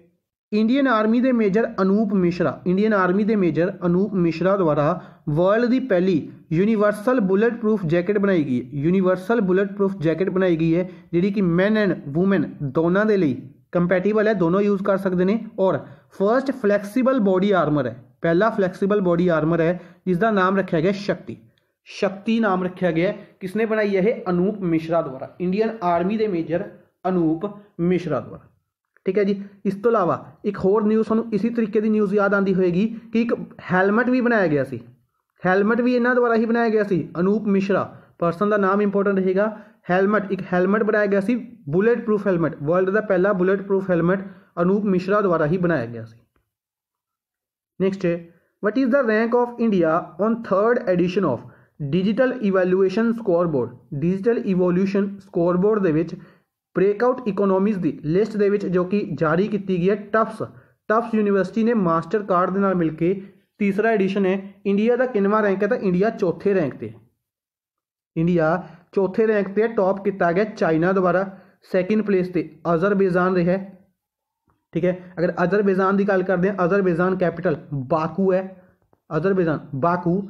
ਇੰਡੀਅਨ ਆਰਮੀ ਦੇ ਮੇਜਰ ਅਨੂਪ ਮਿਸ਼ਰਾ ਇੰਡੀਅਨ ਆਰਮੀ ਦੇ ਮੇਜਰ ਅਨੂਪ ਮਿਸ਼ਰਾ ਦੁਆਰਾ ਵਰਲਡ ਦੀ ਪਹਿਲੀ ਯੂਨੀਵਰਸਲ ਬੁਲਟ ਪ੍ਰੂਫ ਜੈਕਟ ਬਣਾਈ ਗਈ ਹੈ ਯੂਨੀਵਰਸਲ ਬੁਲਟ ਪ੍ਰੂਫ ਜੈਕਟ ਬਣਾਈ ਗਈ ਹੈ ਜਿਹੜੀ ਕਿ men ਐਂਡ women ਦੋਨਾਂ ਦੇ ਲਈ ਕੰਪੈਟੀਬਲ ਹੈ ਦੋਨੋਂ ਯੂਜ਼ ਕਰ ਸਕਦੇ ਨੇ ਔਰ ਫਰਸਟ ਫਲੈਕਸੀਬਲ ਬੋਡੀ ਆਰਮਰ ਹੈ ਪਹਿਲਾ ਫਲੈਕਸੀਬਲ ਬੋਡੀ ਆਰਮਰ ਹੈ ਜਿਸ ਦਾ ਨਾਮ ਰੱਖਿਆ ਗਿਆ ਸ਼ਕਤੀ ਸ਼ਕਤੀ ਨਾਮ ਰੱਖਿਆ ਗਿਆ ਕਿਸ ਨੇ ਬਣਾਈ ਹੈ ਇਹ ਅਨੂਪ ਮਿਸ਼ਰਾ ਦੁਆਰਾ ਇੰਡੀਅਨ ਆਰਮੀ ਦੇ ਮੇਜਰ ਅਨੂਪ ਮਿਸ਼ਰਾ ਦੁਆਰਾ ਠੀਕ ਹੈ ਜੀ ਇਸ ਤੋਂ ਇਲਾਵਾ ਇੱਕ ਹੋਰ ਨਿਊਜ਼ ਤੁਹਾਨੂੰ ਇਸੇ ਤਰੀਕੇ ਦੀ ਨਿਊਜ਼ ਯਾਦ ਆਂਦੀ ਹੋਏਗੀ ਕਿ ਇੱਕ ਹੈਲਮਟ ਵੀ ਬਣਾਇਆ ਗਿਆ ਸੀ ਹੈਲਮਟ ਵੀ ਇਹਨਾਂ ਦੁਆਰਾ ਹੀ ਬਣਾਇਆ ਗਿਆ ਸੀ ਅਨੂਪ ਮਿਸ਼ਰਾ ਪਰਸਨ ਦਾ ਨਾਮ ਇੰਪੋਰਟੈਂਟ ਰਹੇਗਾ ਹੈਲਮਟ ਇੱਕ ਹੈਲਮਟ ਬਣਾਇਆ ਗਿਆ ਸੀ ਬੁਲੇਟ ਪ੍ਰੂਫ ਹੈਲਮਟ ਵਰਲਡ ਦਾ ਪਹਿਲਾ bullet proof helmet Anup Mishra ਦੁਆਰਾ ਹੀ ਬਣਾਇਆ ਗਿਆ ਸੀ ਨੈਕਸਟ है is is rank of India India on edition of digital evaluation scoreboard digital evolution scoreboard ਦੇ ਵਿੱਚ ਬ੍ਰੇਕਆਊਟ ਇਕਨੋਮੀਜ਼ ਦੀ ਲਿਸਟ ਦੇ ਵਿੱਚ ਜੋ ਕਿ ਜਾਰੀ ਕੀਤੀ ਗਈ ਹੈ ਟਫਸ ਟਫਸ ਯੂਨੀਵਰਸਿਟੀ ਨੇ ਮਾਸਟਰ ਕਾਰਡ ਦੇ ਨਾਲ ਮਿਲ ਕੇ ਤੀਸਰਾ ਐਡੀਸ਼ਨ ਹੈ ਇੰਡੀਆ ਦਾ ਕਿੰਨਵਾਂ ਰੈਂਕ ਹੈ ਤਾਂ ਇੰਡੀਆ ਚੌਥੇ ਰੈਂਕ ਤੇ ਇੰਡੀਆ ਚੌਥੇ ਰੈਂਕ ਤੇ ਟਾਪ ਕੀਤਾ ਗਿਆ ਚਾਈਨਾ ਦੁਆਰਾ ਸੈਕਿੰਡ ਪਲੇਸ ਤੇ ਅਜ਼ਰਬੈਜਾਨ ਰਿਹਾ ਠੀਕ ਹੈ ਅਗਰ ਅਜ਼ਰਬੈਜ਼ਾਨ ਦੀ ਗੱਲ ਕਰਦੇ ਹਾਂ ਅਜ਼ਰਬੈਜ਼ਾਨ ਕੈਪੀਟਲ ਬਾਕੂ ਹੈ ਅਜ਼ਰਬੈਜ਼ਾਨ ਬਾਕੂ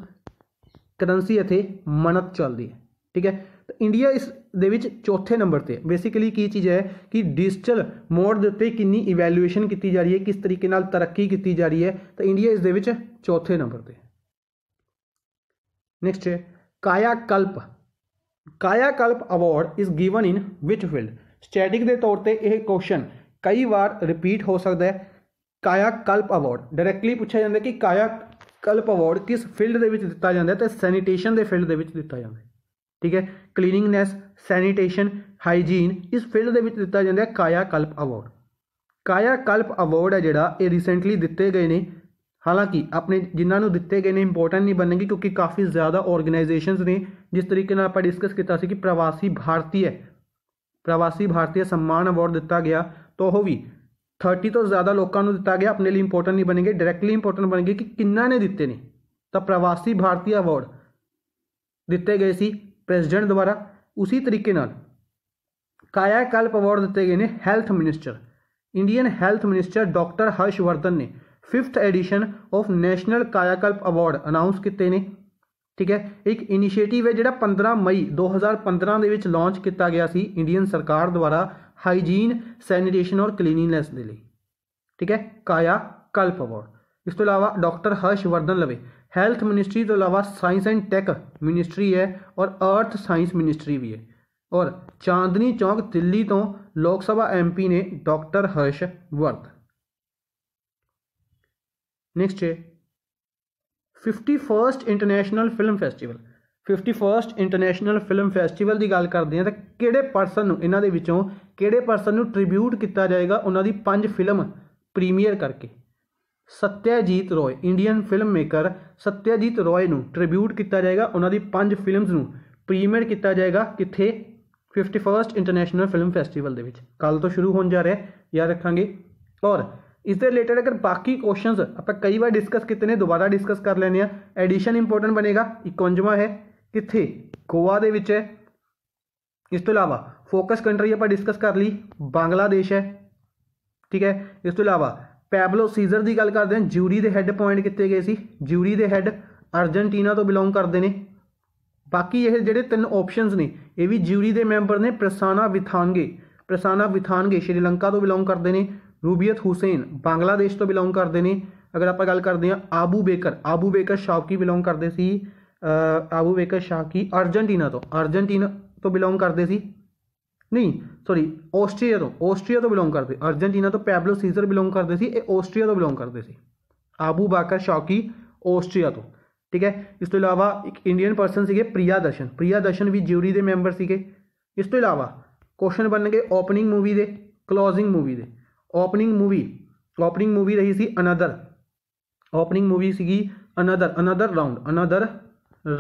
ਕਰੰਸੀ ਇੱਥੇ ਮਨਤ ਚੱਲਦੀ ਹੈ ਠੀਕ ਹੈ ਤਾਂ ਇੰਡੀਆ ਇਸ ਦੇ ਵਿੱਚ ਚੌਥੇ ਨੰਬਰ ਤੇ ਬੇਸਿਕਲੀ ਕੀ ਚੀਜ਼ ਹੈ ਕਿ ਡਿਜੀਟਲ ਮੋਡ ਦੇ ਉੱਤੇ ਕਿੰਨੀ ਇਵੈਲੂਏਸ਼ਨ ਕੀਤੀ ਜਾ ਰਹੀ ਹੈ ਕਿਸ ਤਰੀਕੇ ਨਾਲ ਤਰੱਕੀ ਕੀਤੀ ਜਾ ਰਹੀ ਹੈ ਤਾਂ ਇੰਡੀਆ ਇਸ ਦੇ ਵਿੱਚ ਚੌਥੇ ਨੰਬਰ ਤੇ ਨੈਕਸਟ ਹੈ Kayakalp Kayakalp award ਇਸ given in which field static ਦੇ ਤੌਰ ਤੇ ਇਹ ਕੁਐਸਚਨ ਕਈ ਵਾਰ ਰਿਪੀਟ ਹੋ ਸਕਦਾ ਹੈ ਕਾਇਆ ਕਲਪ ਅਵਾਰਡ ਡਾਇਰੈਕਟਲੀ ਪੁੱਛਿਆ ਜਾਂਦਾ ਕਿ ਕਾਇਆ ਕਲਪ ਅਵਾਰਡ ਕਿਸ ਫੀਲਡ ਦੇ ਵਿੱਚ ਦਿੱਤਾ ਜਾਂਦਾ ਤੇ ਸੈਨੀਟੇਸ਼ਨ ਦੇ ਫੀਲਡ ਦੇ ਵਿੱਚ ਦਿੱਤਾ ਜਾਂਦਾ ਹੈ ਠੀਕ ਹੈ ਕਲੀਨਿੰਗਨੈਸ ਸੈਨੀਟੇਸ਼ਨ ਹਾਈਜੀਨ ਇਸ ਫੀਲਡ ਦੇ ਵਿੱਚ ਦਿੱਤਾ ਜਾਂਦਾ ਹੈ ਕਾਇਆ ਕਲਪ ਅਵਾਰਡ ਕਾਇਆ ਕਲਪ ਅਵਾਰਡ ਹੈ ਜਿਹੜਾ ਇਹ ਰੀਸੈਂਟਲੀ ਦਿੱਤੇ ਗਏ ਨੇ ਹਾਲਾਂਕਿ ਆਪਣੇ ਜਿਨ੍ਹਾਂ ਨੂੰ ਦਿੱਤੇ ਗਏ ਨੇ ਇੰਪੋਰਟੈਂਟ ਨਹੀਂ ਬਣਨਗੇ ਕਿਉਂਕਿ ਕਾਫੀ ਜ਼ਿਆਦਾ ਆਰਗੇਨਾਈਜੇਸ਼ਨਸ ਨੇ ਜਿਸ ਤਰੀਕੇ ਨਾਲ ਆਪਾਂ ਡਿਸਕਸ ਕੀਤਾ ਸੀ ਕਿ ਪ੍ਰਵਾਸੀ ਭਾਰਤੀ ਹੈ ਪ੍ਰਵਾਸੀ ਭਾਰਤੀ ਸਨਮਾਨ ਅਵਾਰਡ ਦਿੱਤਾ ਗਿਆ तो ਉਹ ਵੀ 30 ਤੋਂ ਜ਼ਿਆਦਾ ਲੋਕਾਂ ਨੂੰ ਦਿੱਤਾ ਗਿਆ ਆਪਣੇ ਲਈ ਇੰਪੋਰਟੈਂਟ ਨਹੀਂ ਬਣੇਗੇ ਡਾਇਰੈਕਟਲੀ ਇੰਪੋਰਟੈਂਟ ਬਣਗੇ ਕਿ ਕਿੰਨਾ ਨੇ ਦਿੱਤੇ ਨੇ ਤਾਂ ਪ੍ਰਵਾਸੀ ਭਾਰਤੀ ਅਵਾਰਡ ਦਿੱਤੇ ਗਏ ਸੀ ਪ੍ਰੈਜ਼ੀਡੈਂਟ ਦੁਆਰਾ ਉਸੇ ਤਰੀਕੇ ਨਾਲ ਕਾਇਆ ਕਲਪ ਅਵਾਰਡ ਦਿੱਤੇ ਗਏ ਨੇ health minister Indian health minister doctor Harsh Vardhan ਨੇ 5th edition of national Kayakalp award announce ਕੀਤੇ ਨੇ ਠੀਕ ਹੈ ਇੱਕ ਇਨੀਸ਼ੀਏਟਿਵ ਹੈ ਜਿਹੜਾ 15 ਮਈ 2015 ਦੇ ਵਿੱਚ ਲਾਂਚ ਕੀਤਾ ਗਿਆ ਸੀ ਇੰਡੀਅਨ ਸਰਕਾਰ ਦੁਆਰਾ ਹਾਈਜੀਨ ਸੈਨੀਟੇਸ਼ਨ ਔਰ ਕਲੀਨਿੰਗਨੈਸ ਦੇ ਲਈ ਠੀਕ ਹੈ ਕਾਇਆ ਕਲਪ ਅਵਾਰਡ ਇਸ ਤੋਂ ਇਲਾਵਾ ਡਾਕਟਰ ਹਰਸ਼ ਵਰਧਨ ਲਵੇ ਹੈਲਥ ਮਿਨਿਸਟਰੀ ਤੋਂ ਇਲਾਵਾ ਸਾਇੰਸ ਐਂਡ ਟੈਕ ਮਿਨਿਸਟਰੀ ਹੈ ਔਰ ਅਰਥ ਸਾਇੰਸ ਮਿਨਿਸਟਰੀ ਵੀ ਹੈ ਔਰ ਚਾਂਦਨੀ ਚੌਕ ਦਿੱਲੀ ਤੋਂ ਲੋਕ ਸਭਾ ਐਮਪੀ ਨੇ ਡਾਕਟਰ ਹਰਸ਼ ਵਰਧਨ ਨੈਕਸਟ ਹੈ 51st international film festival 51st international film festival ਦੀ ਗੱਲ ਕਰਦੇ ਆ ਤਾਂ ਕਿਹੜੇ ਪਰਸਨ ਨੂੰ ਇਹਨਾਂ ਦੇ ਵਿੱਚੋਂ ਕਿਹੜੇ ਪਰਸਨ ਨੂੰ ਟ੍ਰਿਬਿਊਟ ਕੀਤਾ ਜਾਏਗਾ ਉਹਨਾਂ ਦੀ ਪੰਜ ਫਿਲਮ ਪ੍ਰੀਮੀਅਰ ਕਰਕੇ ਸਤਿਆਜੀਤ ਰੋਏ ਇੰਡੀਅਨ ਫਿਲਮ ਮੇਕਰ ਸਤਿਆਜੀਤ ਰੋਏ ਨੂੰ ਟ੍ਰਿਬਿਊਟ ਕੀਤਾ ਜਾਏਗਾ ਉਹਨਾਂ ਦੀ ਪੰਜ ਫਿਲਮਸ ਨੂੰ ਪ੍ਰੀਮੀਅਰ ਕੀਤਾ ਜਾਏਗਾ ਕਿੱਥੇ 51st ਇੰਟਰਨੈਸ਼ਨਲ ਫਿਲਮ ਫੈਸਟੀਵਲ ਦੇ ਵਿੱਚ ਕੱਲ ਤੋਂ ਸ਼ੁਰੂ ਹੋਣ ਜਾ ਰਿਹਾ ਹੈ ਯਾਦ ਰੱਖਾਂਗੇ ਔਰ ਇਸ ਦੇ ਰਿਲੇਟਡ ਅਗਰ ਬਾਕੀ ਕੁਐਸਚਨਸ ਆਪਾਂ ਕਈ ਵਾਰ ਡਿਸਕਸ ਕੀਤੇ ਨੇ ਦੁਬਾਰਾ ਡਿਸਕਸ ਕਰ ਲੈਣੇ ਆ ਐਡੀਸ਼ਨ ਇੰਪੋਰਟੈਂਟ ਬਣੇਗਾ 51ਵਾਂ ਹੈ ਕਿੱਥੇ ਗੋਆ ਦੇ ਵਿੱਚ ਹੈ ਇਸ ਤੋਂ ਇਲਾਵਾ ਫੋਕਸ ਕੰਟਰੀ ਆਪਾਂ ਡਿਸਕਸ ਕਰ ਲਈ ਬੰਗਲਾਦੇਸ਼ ਹੈ ਠੀਕ ਹੈ ਇਸ ਤੋਂ ਇਲਾਵਾ ਪੈਬਲੋ ਸੀਜ਼ਰ ਦੀ ਗੱਲ ਕਰਦੇ ਹਾਂ ਜਿਊਰੀ ਦੇ ਹੈੱਡ ਪੁਆਇੰਟ ਕਿੱਥੇ ਗਏ ਸੀ ਜਿਊਰੀ ਦੇ ਹੈੱਡ ਅਰਜنٹੀਨਾ ਤੋਂ ਬਿਲੋਂਗ ਕਰਦੇ ਨੇ ਬਾਕੀ ਇਹ ਜਿਹੜੇ ਤਿੰਨ ਆਪਸ਼ਨਸ ਨੇ ਇਹ ਵੀ ਜਿਊਰੀ ਦੇ ਮੈਂਬਰ ਨੇ ਪ੍ਰਸਾਨਾ ਵਿਥਾਂਗੇ ਪ੍ਰਸਾਨਾ ਵਿਥਾਂਗੇ ਸ਼੍ਰੀਲੰਕਾ ਤੋਂ ਬਿਲੋਂਗ ਕਰਦੇ ਨੇ ਰੂਬੀਅਤ ਹੁਸੈਨ ਬੰਗਲਾਦੇਸ਼ ਤੋਂ ਬਿਲੋਂਗ ਕਰਦੇ ਨੇ ਅਗਰ ਆਪਾਂ ਗੱਲ ਕਰਦੇ ਹਾਂ Abu Bakr Abu Bakr Shawky belong ਕਰਦੇ ਸੀ ਆਬੂ ਬੇਕਰ ਸ਼ਾਕੀ ਅਰਜنٹੀਨਾ ਤੋਂ ਅਰਜنٹੀਨਾ ਤੋਂ ਬਿਲੋਂਗ ਕਰਦੇ ਸੀ नहीं सॉरी ऑस्ट्रिया तो ऑस्ट्रिया तो बिलोंग करते अर्जेंटीना तो पैबलो सीजर बिलोंग करते थे ऑस्ट्रिया तो बिलोंग करते थे आबू बाकर शौकी ऑस्ट्रिया तो ठीक है इस तो अलावा एक इंडियन परसन से प्रिया दर्शन प्रिया दर्शन भी ज्यूरी के मैंबर से इस तो अलावा क्वेश्चन बन गए ओपनिंग मूवी के कलोजिंग मूवी के ओपनिंग मूवी ओपनिंग मूवी रही सी अनादर ओपनिंग मूवी सी another another round another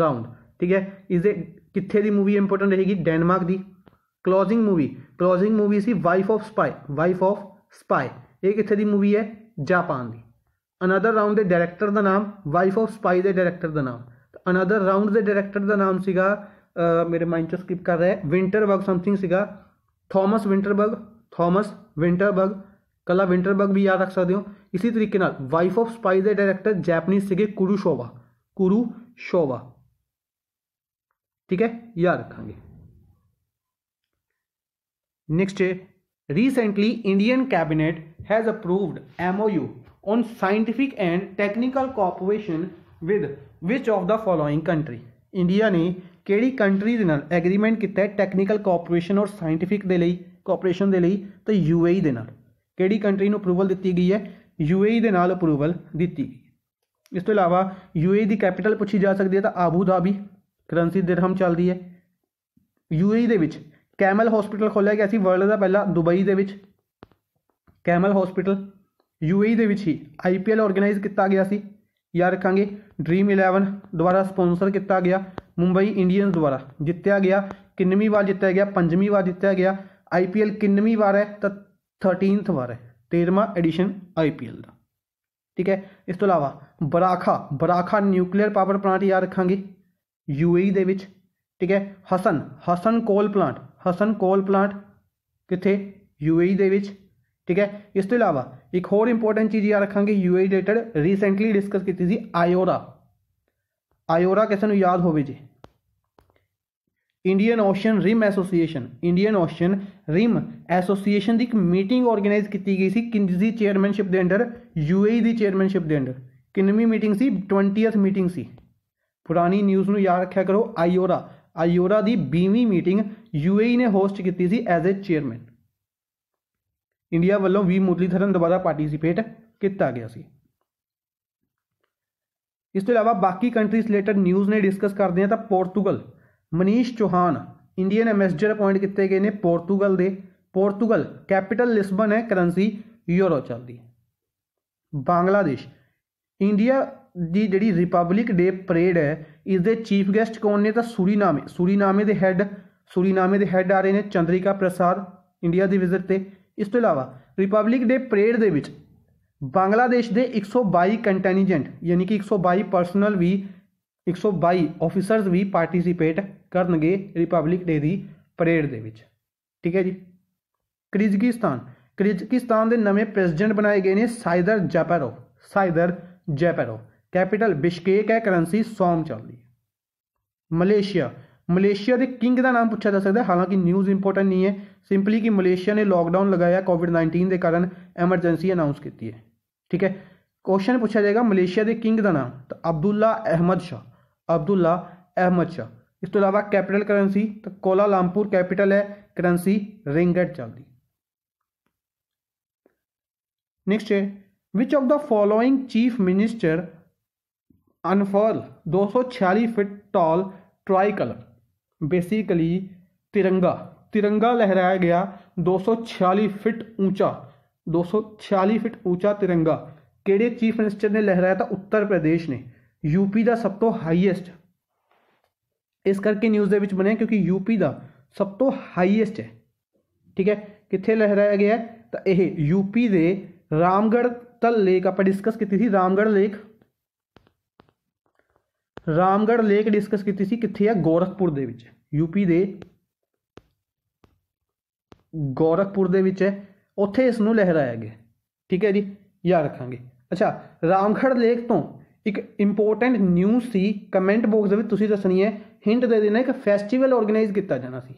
round ठीक है इसे कितने की मूवी इंपोर्टेंट रहेगी डेनमार्क की क्लोजिंग मूवी क्लोजिंग मूवी सी wife of spy wife of spy एक इतने की मूवी है जापान की अनदर राउंड के डायरैक्टर का नाम वाइफ ऑफ स्पाई के डायरैक्टर का नाम अनादर राउंड के डायरैक्टर का नाम सगा मेरे माइंड चो स्किप कर रहा है विंटरबर्ग समथिंग सगा थॉमस विंटरबर्ग थॉमस विंटरबर्ग कला विंटरबर्ग भी याद रख सद इसी तरीके वाइफ ऑफ स्पाई के डायरैक्टर जैपनीज से कुरु शोवा कुरु शोवा ठीक है याद रखा next recently Indian cabinet has approved MoU on scientific and technical cooperation with which of the following country India ਨੇ ਕਿਹੜੀ ਕੰਟਰੀ ਦੇ ਨਾਲ ਐਗਰੀਮੈਂਟ ਕੀਤਾ ਹੈ ਟੈਕਨੀਕਲ ਕੋਆਪਰੇਸ਼ਨ ਔਰ ਸਾਇੰਟਿਫਿਕ ਦੇ ਲਈ ਕੋਆਪਰੇਸ਼ਨ ਦੇ ਲਈ ਤਾਂ ਯੂਏਈ e ਦੇ ਨਾਲ ਕਿਹੜੀ ਕੰਟਰੀ ਨੂੰ ਅਪਰੂਵਲ ਦਿੱਤੀ ਗਈ ਹੈ ਯੂਏਈ e ਦੇ ਨਾਲ ਅਪਰੂਵਲ ਦਿੱਤੀ ਇਸ ਤੋਂ ਇਲਾਵਾ ਯੂਏਈ e ਦੀ ਕੈਪੀਟਲ ਪੁੱਛੀ ਜਾ ਸਕਦੀ ਹੈ ਤਾਂ ਆਬੂ ਧਾਬੀ ਕਰੰਸੀ ਦਿਰਹਮ ਚੱਲਦੀ ਹੈ ਯੂਏਈ ਦੇ ਵਿੱਚ ਕੈਮਲ ਹਸਪੀਟਲ ਖੋਲਿਆ ਗਿਆ ਸੀ ਵਰਲਡ ਦਾ ਪਹਿਲਾ ਦੁਬਈ ਦੇ ਵਿੱਚ ਕੈਮਲ ਹਸਪੀਟਲ ਯੂਏਈ ਦੇ ਵਿੱਚ ਹੀ ਆਈਪੀਐਲ ਆਰਗੇਨਾਈਜ਼ ਕੀਤਾ ਗਿਆ ਸੀ ਯਾਦ ਰੱਖਾਂਗੇ ਡ੍ਰੀਮ 11 ਦੁਆਰਾ ਸਪਾਂਸਰ ਕੀਤਾ ਗਿਆ ਮੁੰਬਈ ਇੰਡੀਅਨਸ ਦੁਆਰਾ ਜਿੱਤਿਆ ਗਿਆ ਕਿੰਨਵੀਂ ਵਾਰ ਜਿੱਤਿਆ ਗਿਆ ਪੰਜਵੀਂ ਵਾਰ ਜਿੱਤਿਆ ਗਿਆ ਆਈਪੀਐਲ ਕਿੰਨਵੀਂ ਵਾਰ ਹੈ ਤਾਂ 13th ਵਾਰ ਹੈ 13ਵਾਂ ਐਡੀਸ਼ਨ ਆਈਪੀਐਲ ਦਾ ਠੀਕ ਹੈ ਇਸ ਤੋਂ ਇਲਾਵਾ Barakah Barakah nuclear power plant ਯਾਦ ਰੱਖਾਂਗੇ ਯੂਏਈ ਦੇ ਵਿੱਚ ਠੀਕ ਹੈ ਹਸਨ ਹਸਨ ਕੋਲ ਪਲਾਂਟ ਹਸਨ ਕੋਲ ਪਲਾਂਟ ਕਿੱਥੇ ਯੂਏਈ ਦੇ ਵਿੱਚ ਠੀਕ ਹੈ ਇਸ ਤੋਂ ਇਲਾਵਾ ਇੱਕ ਹੋਰ ਇੰਪੋਰਟੈਂਟ ਚੀਜ਼ ਯਾਦ ਰੱਖਾਂਗੇ ਯੂਏਈ ਰਿਲੇਟਡ ਰੀਸੈਂਟਲੀ ਡਿਸਕਸ ਕੀਤੀ ਸੀ ਆਇਓਰਾ ਆਇਓਰਾ ਕਿਸੇ ਨੂੰ ਯਾਦ ਹੋਵੇ ਜੀ Indian ocean rim association Indian ocean rim association ਦੀ ਇੱਕ ਮੀਟਿੰਗ ਆਰਗੇਨਾਈਜ਼ ਕੀਤੀ ਗਈ ਸੀ ਕਿੰਜ ਦੀ ਚੇਅਰਮੈਨਸ਼ਿਪ ਦੇ ਅੰਡਰ ਯੂਏਈ ਦੀ ਚੇਅਰਮੈਨਸ਼ਿਪ ਦੇ ਅੰਡਰ ਕਿੰਨਵੀਂ ਮੀਟਿੰਗ ਸੀ 20th ਮੀਟਿੰਗ ਸੀ ਪੁਰਾਣੀ ਨਿਊਜ਼ ਨੂੰ ਯਾਦ ਰੱਖਿਆ ਕਰੋ ਆਇਓਰਾ ਆਇਓਰਾ ਦੀ 20ਵੀਂ ਮੀਟਿੰਗ ਯੂਏਈ e ਨੇ ਹੋਸਟ ਕੀਤੀ ਸੀ ਐਜ਼ ਅ ਚੇਅਰਮੈਨ ਇੰਡੀਆ ਵੱਲੋਂ ਵੀ ਮੁਰਲੀਧਰਨ ਦੁਬਾਰਾ ਪਾਰਟਿਸਿਪੇਟ ਕੀਤਾ ਗਿਆ ਸੀ ਇਸ ਤੋਂ ਇਲਾਵਾ ਬਾਕੀ ਕੰਟਰੀਜ਼ ਰਿਲੇਟਡ ਨਿਊਜ਼ ਨੇ ਡਿਸਕਸ ਕਰਦੇ ਆ ਤਾਂ Portugal Manish Chauhan Indian ambassador appoint ਕੀਤੇ ਗਏ ਨੇ ਪੋਰਟੁਗਲ ਦੇ ਪੋਰਟੁਗਲ ਕੈਪੀਟਲ ਲਿਸਬਨ ਹੈ ਕਰੰਸੀ ਯੂਰੋ ਚੱਲਦੀ ਹੈ ਬੰਗਲਾਦੇਸ਼ ਇੰਡੀਆ ਦੀ ਜਿਹੜੀ ਰਿਪਬਲਿਕ ਡੇ ਪਰੇਡ ਹੈ ਇਸ ਦੇ ਚੀਫ ਗੈਸਟ ਕੌਣ ਨੇ ਤਾਂ ਸੂਰੀਨਾਮੇ ਸੂਰੀਨਾਮੇ ਦੇ ਹੈੱਡ ਸੂਰੀਨਾਮੇ ਦੇ ਹੈੱਡ ਆ ਰਹੇ ਨੇ ਚੰਦਰਿਕਾ ਪ੍ਰਸਾਦ ਇੰਡੀਆ ਦੀ ਵਿਜ਼ਿਟ ਤੇ ਇਸ ਤੋਂ ਇਲਾਵਾ ਰਿਪਬਲਿਕ ਡੇ ਪਰੇਡ ਦੇ ਵਿੱਚ ਬੰਗਲਾਦੇਸ਼ ਦੇ 122 ਕੰਟੈਨਜੈਂਟ ਯਾਨੀ ਕਿ 122 ਪਰਸਨਲ ਵੀ 122 ਆਫੀਸਰਸ ਵੀ ਪਾਰਟਿਸਿਪੇਟ ਕਰਨਗੇ ਰਿਪਬਲਿਕ ਡੇ ਦੀ ਪਰੇਡ ਦੇ ਵਿੱਚ ਠੀਕ ਹੈ ਜੀ ਕਰਿਜ਼ਕਿਸਤਾਨ ਕਰਿਜ਼ਕਿਸਤਾਨ ਦੇ ਨਵੇਂ ਪ੍ਰੈਜ਼ੀਡੈਂਟ ਬਣਾਏ ਗਏ ਨੇ Sadyr Japarov Sadyr Japarov capital Bishkek ਹੈ ਕਰੰਸੀ ਸੌਮ ਚੱਲਦੀ ਮਲੇਸ਼ੀਆ मलेशिया के किंग का नाम पूछा जा सकता है हालांकि न्यूज़ इंपोर्टेंट नहीं है सिंपली कि मलेशिया ने लॉकडाउन लगाया कोविड नाइनटीन के कारण एमरजेंसी अनाउंस की है ठीक है क्वेश्चन पूछा जाएगा मलेशिया के किंग का नाम तो अब्दुल्ला अहमद शाह अब्दुल्ला अहमद शाह इस तो अलावा कैपिटल करंसी तो लामपुर कैपिटल है करंसी रिंगट चलती नेक्स्ट है which of the following chief minister unfurl छियालीस feet tall tricolour basically ਤਿਰੰਗਾ ਤਿਰੰਗਾ ਲਹਿਰਾਇਆ ਗਿਆ 246 ਫੀਟ ਉੱਚਾ 246 ਫੀਟ ਉੱਚਾ ਤਿਰੰਗਾ ਕਿਹੜੇ ਚੀਫ ਮਿਨਿਸਟਰ ਨੇ ਲਹਿਰਾਇਆ ਤਾਂ ਉੱਤਰ ਪ੍ਰਦੇਸ਼ ਨੇ ਯੂਪੀ ਦਾ ਸਭ ਤੋਂ ਹਾਈਐਸਟ ਇਸ ਕਰਕੇ ਨਿਊਜ਼ ਦੇ ਵਿੱਚ ਬਣਿਆ ਕਿਉਂਕਿ ਯੂਪੀ ਦਾ ਸਭ ਤੋਂ ਹਾਈਐਸਟ ਹੈ ਠੀਕ ਹੈ ਕਿੱਥੇ ਲਹਿਰਾਇਆ ਗਿਆ ਤਾਂ ਇਹ ਯੂਪੀ ਦੇ ਰਾਮਗੜ੍ਹ ਤਲ ਲੇਕ ਆਪਾਂ ਡਿਸਕਸ ਕੀਤੀ ਸੀ Ramgarh lake Ramgarh lake discuss ਕੀਤੀ ਸੀ ਕਿੱਥੇ ਆ ਗੋਰਖਪੁਰ ਦੇ ਵਿੱਚ ਯੂਪੀ ਦੇ ਗੋਰਖਪੁਰ ਦੇ ਵਿੱਚ ਹੈ ਉੱਥੇ ਇਸ ਨੂੰ ਲਹਿਰਾਇਆ ਗਿਆ ਠੀਕ ਹੈ ਜੀ ਯਾਦ ਰੱਖਾਂਗੇ ਅੱਛਾ ਰਾਮਗੜ੍ਹ ਲੇਕ ਤੋਂ ਇੱਕ ਇੰਪੋਰਟੈਂਟ ਨਿਊਜ਼ ਸੀ ਕਮੈਂਟ ਬਾਕਸ ਦੇ ਵਿੱਚ ਤੁਸੀਂ ਦੱਸਣੀ ਹੈ ਹਿੰਟ ਦੇ ਦੇਣਾ ਇੱਕ ਫੈਸਟੀਵਲ ਆਰਗੇਨਾਈਜ਼ ਕੀਤਾ ਜਾਣਾ ਸੀ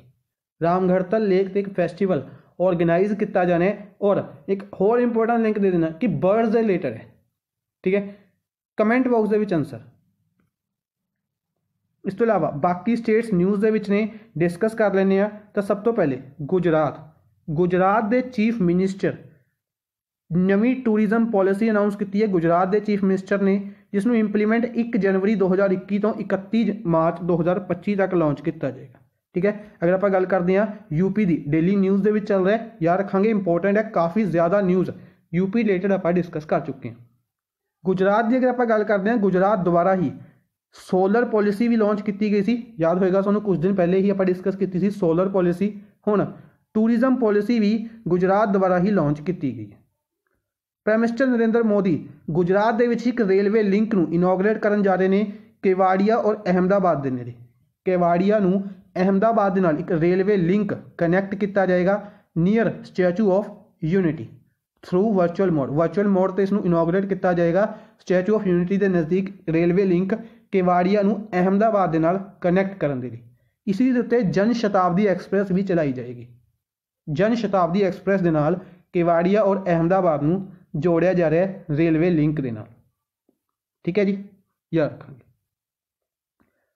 ਰਾਮਗੜ੍ਹ ਤਲ ਲੇਕ ਤੇ ਇੱਕ ਫੈਸਟੀਵਲ ਆਰਗੇਨਾਈਜ਼ ਕੀਤਾ ਜਾਣਾ ਹੈ ਔਰ ਇੱਕ ਹੋਰ ਇੰਪੋਰਟੈਂਟ ਲਿੰਕ ਦੇ ਦੇਣਾ ਕਿ ਬਰਡਸ ਦੇ ਲੇਟਰ ਹੈ ਠੀਕ ਹੈ ਕਮੈਂਟ ਬਾਕਸ ਦੇ ਵਿੱਚ ਆਨਸਰ ਇਸ ਤੋਂ ਇਲਾਵਾ ਬਾਕੀ ਸਟੇਟਸ ਨਿਊਜ਼ ਦੇ ਵਿੱਚ ਨੇ ਡਿਸਕਸ ਕਰ ਲੈਨੇ ਆ ਤਾਂ ਸਭ ਤੋਂ ਪਹਿਲੇ ਗੁਜਰਾਤ ਗੁਜਰਾਤ ਦੇ ਚੀਫ ਮਿਨਿਸਟਰ ਨਵੀਂ ਟੂਰਿਜ਼ਮ ਪਾਲਿਸੀ ਅਨਾਉਂਸ ਕੀਤੀ ਹੈ ਗੁਜਰਾਤ ਦੇ ਚੀਫ ਮਿਨਿਸਟਰ ਨੇ ਜਿਸ ਨੂੰ ਇੰਪਲੀਮੈਂਟ 1 ਜਨਵਰੀ 2021 ਤੋਂ 31 ਮਾਰਚ 2025 ਤੱਕ ਲਾਂਚ ਕੀਤਾ ਜਾਏਗਾ ਠੀਕ ਹੈ ਅਗਰ ਆਪਾਂ ਗੱਲ ਕਰਦੇ ਹਾਂ ਯੂਪੀ ਦੀ ਡੇਲੀ ਨਿਊਜ਼ ਦੇ ਵਿੱਚ ਚੱਲ ਰਿਹਾ ਹੈ ਯਾਦ ਰੱਖਾਂਗੇ ਇੰਪੋਰਟੈਂਟ ਹੈ ਕਾਫੀ ਜ਼ਿਆਦਾ ਨਿਊਜ਼ ਯੂਪੀ ਰਿਲੇਟਡ ਆਪਾਂ ਡਿਸਕਸ ਕਰ ਚੁੱਕੇ ਹਾਂ ਗੁਜਰਾਤ ਦੀ ਅਗਰ ਆਪਾਂ ਗੱਲ ਕਰਦੇ ਹਾਂ ਗੁਜਰਾਤ ਦੁਬਾਰਾ ਹੀ ਸੋਲਰ ਪਾਲਿਸੀ ਵੀ ਲਾਂਚ ਕੀਤੀ ਗਈ ਸੀ ਯਾਦ ਹੋਏਗਾ ਤੁਹਾਨੂੰ ਕੁਝ ਦਿਨ ਪਹਿਲੇ ਹੀ ਆਪਾਂ ਡਿਸਕਸ ਕੀਤੀ ਸੀ ਸੋਲਰ ਪਾਲਿਸੀ ਹੁਣ ਟੂਰਿਜ਼ਮ ਪਾਲਿਸੀ ਵੀ ਗੁਜਰਾਤ ਦੁਆਰਾ ਹੀ ਲਾਂਚ ਕੀਤੀ ਗਈ ਪ੍ਰਾਈਮ ਮਿਨਿਸਟਰ ਨਰਿੰਦਰ ਮੋਦੀ ਗੁਜਰਾਤ ਦੇ ਵਿੱਚ ਇੱਕ ਰੇਲਵੇ ਲਿੰਕ ਨੂੰ ਇਨੋਗਰੇਟ ਕਰਨ ਜਾ ਰਹੇ ਨੇ ਕੇਵਾੜੀਆ ਔਰ ਅਹਮਦਾਬਾਦ ਦੇ ਨੇੜੇ ਕੇਵਾੜੀਆ ਨੂੰ ਅਹਮਦਾਬਾਦ ਦੇ ਨਾਲ ਇੱਕ ਰੇਲਵੇ ਲਿੰਕ ਕਨੈਕਟ ਕੀਤਾ ਜਾਏਗਾ near Statue of Unity through virtual mode virtual mode ਤੇ ਇਸ ਨੂੰ ਇਨੋਗਰੇਟ ਕੀਤਾ ਜਾਏਗਾ ਸਟੈਚੂ ਆਫ ਯੂਨਿਟੀ ਦੇ ਨਜ਼ਦੀਕ ਰੇਲਵੇ ਲਿੰਕ ਕੇਵਾੜੀਆ ਨੂੰ ਅਹਮਦਾਬਾਦ ਦੇ ਨਾਲ ਕਨੈਕਟ ਕਰਨ ਦੇ ਲਈ ਇਸ ਦੇ ਉੱਤੇ ਜਨ ਸ਼ਤਾਬਦੀ ਐਕਸਪ੍ਰੈਸ ਵੀ ਚਲਾਈ ਜਾਏਗੀ ਜਨ ਸ਼ਤਾਬਦੀ ਐਕਸਪ੍ਰੈਸ ਦੇ ਨਾਲ ਕੇਵਾੜੀਆ ਔਰ ਅਹਮਦਾਬਾਦ ਨੂੰ ਜੋੜਿਆ ਜਾ ਰਿਹਾ ਹੈ ਰੇਲਵੇ ਲਿੰਕ ਦੇ ਨਾਲ ਠੀਕ ਹੈ ਜੀ ਯਾਦ ਰੱਖਾਂਗੇ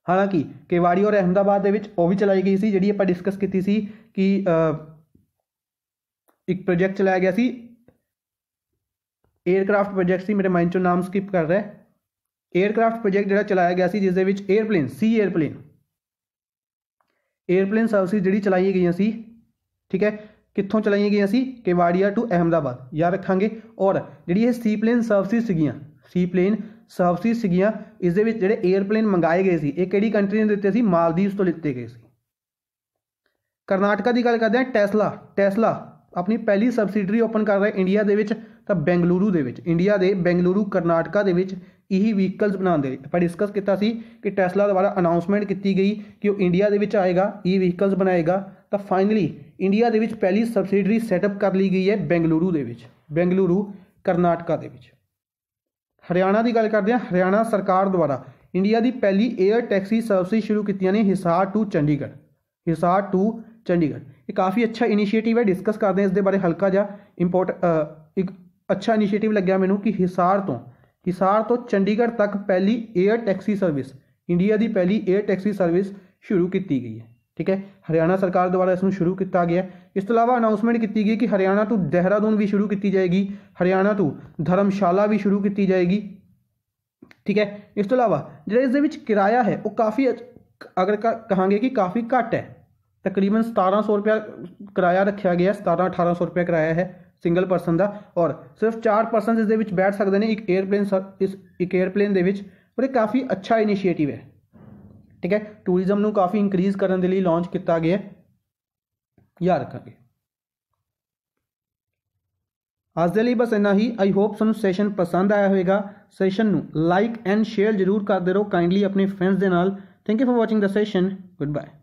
ਹਾਲਾਂਕਿ ਕੇਵਾੜੀ ਔਰ ਅਹਮਦਾਬਾਦ ਦੇ ਵਿੱਚ ਉਹ ਵੀ ਚਲਾਈ ਗਈ ਸੀ ਜਿਹੜੀ ਆਪਾਂ ਡਿਸਕਸ ਕੀਤੀ ਸੀ ਕਿ ਇੱਕ ਪ੍ਰੋਜੈਕਟ ਚਲਾਇਆ ਗਿਆ ਸੀ 에ਅਰਕ੍ਰਾਫਟ ਪ੍ਰੋਜੈਕਟ ਸੀ ਮੇਰੇ ਮਾਈਂਡ ਚੋਂ ਨਾਮ ਸਕਿਪ ਕਰ ਰਿਹਾ ਏਅਰਕ੍ਰਾਫਟ ਪ੍ਰੋਜੈਕਟ ਜਿਹੜਾ ਚਲਾਇਆ ਗਿਆ ਸੀ ਜਿਸ ਦੇ ਵਿੱਚ 에ਅਰਪਲੇਨ ਸੀ 에ਅਰਪਲੇਨ 에ਅਰਪਲੇਨ ਸਰਵਿਸ ਜਿਹੜੀ ਚਲਾਈ ਗਈਆਂ ਸੀ ਠੀਕ ਹੈ ਕਿੱਥੋਂ ਚਲਾਈਆਂ ਗਈਆਂ ਸੀ ਕੇਵਾੜੀਆ ਟੂ ਅਹਮਦਾਬਾਦ ਯਾਦ ਰੱਖਾਂਗੇ ਔਰ ਜਿਹੜੀ ਇਹ ਸੀ ਪਲੇਨ ਸਰਵਿਸ ਸੀਗੀਆਂ ਸੀ ਪਲੇਨ ਸਰਵਿਸ ਸੀਗੀਆਂ ਇਸ ਦੇ ਵਿੱਚ ਜਿਹੜੇ 에ਅਰਪਲੇਨ ਮੰਗਾਏ ਗਏ ਸੀ ਇਹ ਕਿਹੜੀ ਕੰਟਰੀ ਨੇ ਦਿੱਤੇ ਸੀ ਮਾਲਦੀਵਸ ਤੋਂ ਲਿੱਤੇ ਗਏ ਸੀ ਕਰਨਾਟਕਾ ਦੀ ਗੱਲ ਕਰਦੇ ਹਾਂ ਟੈਸਲਾ ਟੈਸਲਾ ਆਪਣੀ ਪਹਿਲੀ ਸਬਸਿਡਰੀ ਓਪਨ ਕਰ ਰਿਹਾ ਇੰਡੀਆ ਦੇ ਵਿੱਚ ਤਾਂ ਬੈਂਗਲੁਰੂ ਦੇ ਵਿੱਚ ਇੰਡੀਆ ਦੇ ਬੈਂਗਲੁਰੂ ਕਰਨਾਟਕਾ ਦੇ ਵਿੱਚ ਇਹੀ ਵਹੀਕਲਸ ਬਣਾਉਂਦੇ ਆਪਾਂ ਡਿਸਕਸ ਕੀਤਾ ਸੀ ਕਿ ਟੈਸਲਾ ਦੁਆਰਾ ਅਨਾਉਂਸਮੈਂਟ ਕੀਤੀ ਗਈ ਕਿ ਉਹ ਇੰਡੀਆ ਦੇ ਵਿੱਚ ਆਏਗਾ ਈ ਵਹੀਕਲਸ ਬਣਾਏਗਾ ਤਾਂ ਫਾਈਨਲੀ ਇੰਡੀਆ ਦੇ ਵਿੱਚ ਪਹਿਲੀ ਸਬਸਿਡਰੀ ਸੈਟਅਪ ਕਰ ਲਈ ਗਈ ਹੈ ਬੈਂਗਲੁਰੂ ਦੇ ਵਿੱਚ ਬੈਂਗਲੁਰੂ ਕਰਨਾਟਕਾ ਦੇ ਵਿੱਚ ਹਰਿਆਣਾ ਦੀ ਗੱਲ ਕਰਦੇ ਹਾਂ ਹਰਿਆਣਾ ਸਰਕਾਰ ਦੁਆਰਾ ਇੰਡੀਆ ਦੀ ਪਹਿਲੀ 에ਅਰ ਟੈਕਸੀ ਸਰਵਿਸ ਸ਼ੁਰੂ ਕੀਤੀਆਂ ਨੇ ਹਿਸਾਰ ਟੂ ਚੰਡੀਗੜ੍ਹ ਹਿਸਾਰ ਟੂ ਚੰਡੀਗੜ੍ਹ ਇਹ ਕਾਫੀ ਅੱਛਾ ਇਨੀਸ਼ੀਏਟਿਵ ਹੈ ਡਿਸਕਸ ਕਰਦੇ ਹਾਂ ਇਸ ਦੇ ਬਾਰੇ ਹਲਕਾ ਜਿਹਾ ਇੰਪੋਰਟ ਇੱਕ ਅੱਛਾ ਇਨੀਸ਼ੀਏਟਿਵ ਲੱਗਿਆ ਮੈਨੂੰ ਕਿ ਹਿਸਾਰ ਤੋਂ ਹਿਸਾਰ ਤੋਂ ਚੰਡੀਗੜ੍ਹ ਤੱਕ ਪਹਿਲੀ 에ਅਰ ਟੈਕਸੀ ਸਰਵਿਸ ਇੰਡੀਆ ਦੀ ਪਹਿਲੀ 에ਅਰ ਟੈਕਸੀ ਸਰਵਿਸ ਸ਼ੁਰੂ ਕੀਤੀ ਗਈ ਹੈ ਠੀਕ ਹੈ ਹਰਿਆਣਾ ਸਰਕਾਰ ਦੁਆਰਾ ਇਸ ਨੂੰ ਸ਼ੁਰੂ ਕੀਤਾ ਗਿਆ ਇਸ ਤੋਂ ਇਲਾਵਾ ਅਨਾਉਂਸਮੈਂਟ ਕੀਤੀ ਗਈ ਕਿ ਹਰਿਆਣਾ ਤੋਂ ਦੇਹਰਾਦੂਨ ਵੀ ਸ਼ੁਰੂ ਕੀਤੀ ਜਾਏਗੀ ਹਰਿਆਣਾ ਤੋਂ ਧਰਮਸ਼ਾਲਾ ਵੀ ਸ਼ੁਰੂ ਕੀਤੀ ਜਾਏਗੀ ਠੀਕ ਹੈ ਇਸ ਤੋਂ ਇਲਾਵਾ ਜਿਹੜਾ ਇਸ ਦੇ ਵਿੱਚ ਕਿਰਾਇਆ ਹੈ ਉਹ ਕਾਫੀ ਅਗਰ ਕਹਾਂਗੇ ਕਿ ਕਾਫੀ ਘੱਟ ਹੈ ਤਕਰੀਬਨ 1700 ਰੁਪਏ ਕਿਰਾਇਆ ਰੱਖਿਆ ਗਿਆ 17 1800 ਰੁਪਏ ਕਿਰਾਇਆ ਹੈ ਸਿੰਗਲ ਪਰਸਨ ਦਾ ਔਰ ਸਿਰਫ 4 ਪਰਸਨ ਇਸ ਦੇ ਵਿੱਚ ਬੈਠ ਸਕਦੇ ਨੇ ਇੱਕ 에ਅਰਪਲੇਨ ਇਸ ਇੱਕ 에ਅਰਪਲੇਨ ਦੇ ਵਿੱਚ ਔਰ ਇਹ ਕਾਫੀ ਅੱਛਾ ਇਨੀਸ਼ੀਏਟਿਵ ਹੈ ਠੀਕ ਹੈ ਟੂਰਿਜ਼ਮ ਨੂੰ ਕਾਫੀ ਇਨਕਰੀਜ਼ ਕਰਨ ਦੇ ਲਈ ਲਾਂਚ ਕੀਤਾ ਗਿਆ ਯਾਦ ਰੱਖਾਂਗੇ ਅੱਜ ਦੇ ਲਈ ਬਸ ਇੰਨਾ ਹੀ ਆਈ ਹੋਪ ਤੁਹਾਨੂੰ ਸੈਸ਼ਨ ਪਸੰਦ ਆਇਆ ਹੋਵੇਗਾ ਸੈਸ਼ਨ ਨੂੰ ਲਾਈਕ ਐਂਡ ਸ਼ੇਅਰ ਜ਼ਰੂਰ ਕਰਦੇ ਰਹੋ ਕਾਈਂਡਲੀ ਆਪਣੇ ਫਰੈਂਡਸ ਦੇ ਨਾਲ thank you for watching the session good bye